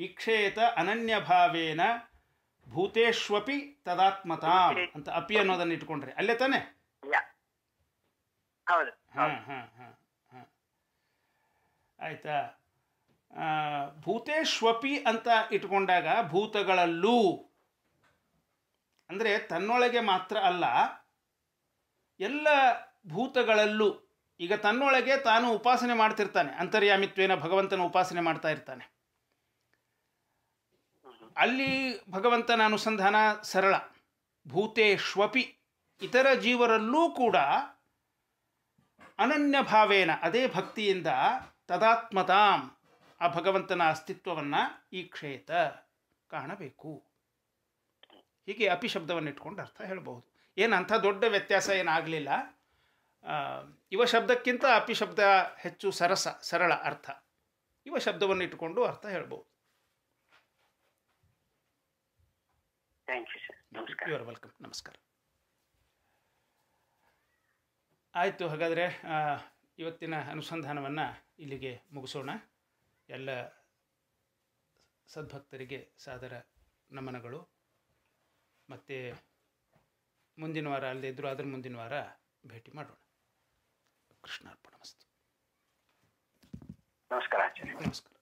ಇಕ್ಷೇತ ಅನನ್ಯ ಭಾವೇನ ಭೂತೇಶ್ವಪಿ ತದಾತ್ಮತ ಅಂತ ಅಪಿ ಅನ್ನೋದನ್ನ ಇಟ್ಕೊಂಡ್ರೆ ಅಲ್ಲೇ ತಾನೆ ಹೌದು ಹಾಂ ಹಾಂ ಹಾಂ ಆಯ್ತಾ ಭೂತೇಶ್ವಪಿ ಅಂತ ಇಟ್ಕೊಂಡಾಗ ಭೂತಗಳಲ್ಲೂ ಅಂದರೆ ತನ್ನೊಳಗೆ ಮಾತ್ರ ಅಲ್ಲ ಎಲ್ಲ ಭೂತಗಳಲ್ಲೂ ಈಗ ತನ್ನೊಳಗೆ ತಾನು ಉಪಾಸನೆ ಮಾಡ್ತಿರ್ತಾನೆ ಅಂತರ್ಯಾಮಿತ್ವೇನ ಭಗವಂತನ ಉಪಾಸನೆ ಮಾಡ್ತಾ ಇರ್ತಾನೆ ಅಲ್ಲಿ ಭಗವಂತನ ಅನುಸಂಧಾನ ಸರಳ ಭೂತೇಶ್ವಪಿ ಇತರ ಜೀವರಲ್ಲೂ ಕೂಡ ಅನನ್ಯ ಭಾವೇನ ಅದೇ ಭಕ್ತಿಯಿಂದ ತದಾತ್ಮತಾಂ ಆ ಭಗವಂತನ ಅಸ್ತಿತ್ವವನ್ನು ಈ ಕ್ಷೇತ ಕಾಣಬೇಕು ಹೀಗೆ ಅಪಿಶಬ್ದವನ್ನು ಇಟ್ಕೊಂಡು ಅರ್ಥ ಹೇಳ್ಬೋದು ಏನು ಅಂಥ ದೊಡ್ಡ ವ್ಯತ್ಯಾಸ ಏನಾಗಲಿಲ್ಲ ಇವ ಶಬ್ದಕ್ಕಿಂತ ಅಪಿಶಬ್ದ ಹೆಚ್ಚು ಸರಸ ಸರಳ ಅರ್ಥ ಇವ ಶಬ್ದವನ್ನು ಇಟ್ಟುಕೊಂಡು ಅರ್ಥ ಹೇಳ್ಬೋದು ಯು ಆರ್ ವೆಲ್ಕಮ್ ನಮಸ್ಕಾರ ಆಯಿತು ಹಾಗಾದರೆ ಇವತ್ತಿನ ಅನುಸಂಧಾನವನ್ನು ಇಲ್ಲಿಗೆ ಮುಗಿಸೋಣ ಎಲ್ಲ ಸದ್ಭಕ್ತರಿಗೆ ಸಾದರ ನಮನಗಳು ಮತ್ತು ಮುಂದಿನ ವಾರ ಅಲ್ಲದೆ ಇದ್ದರೂ ಅದರ ಮುಂದಿನ ವಾರ ಭೇಟಿ ಮಾಡೋಣ ಕೃಷ್ಣಾರ್ಪಣ ಮಸ್ತು ನಮಸ್ಕಾರ ನಮಸ್ಕಾರ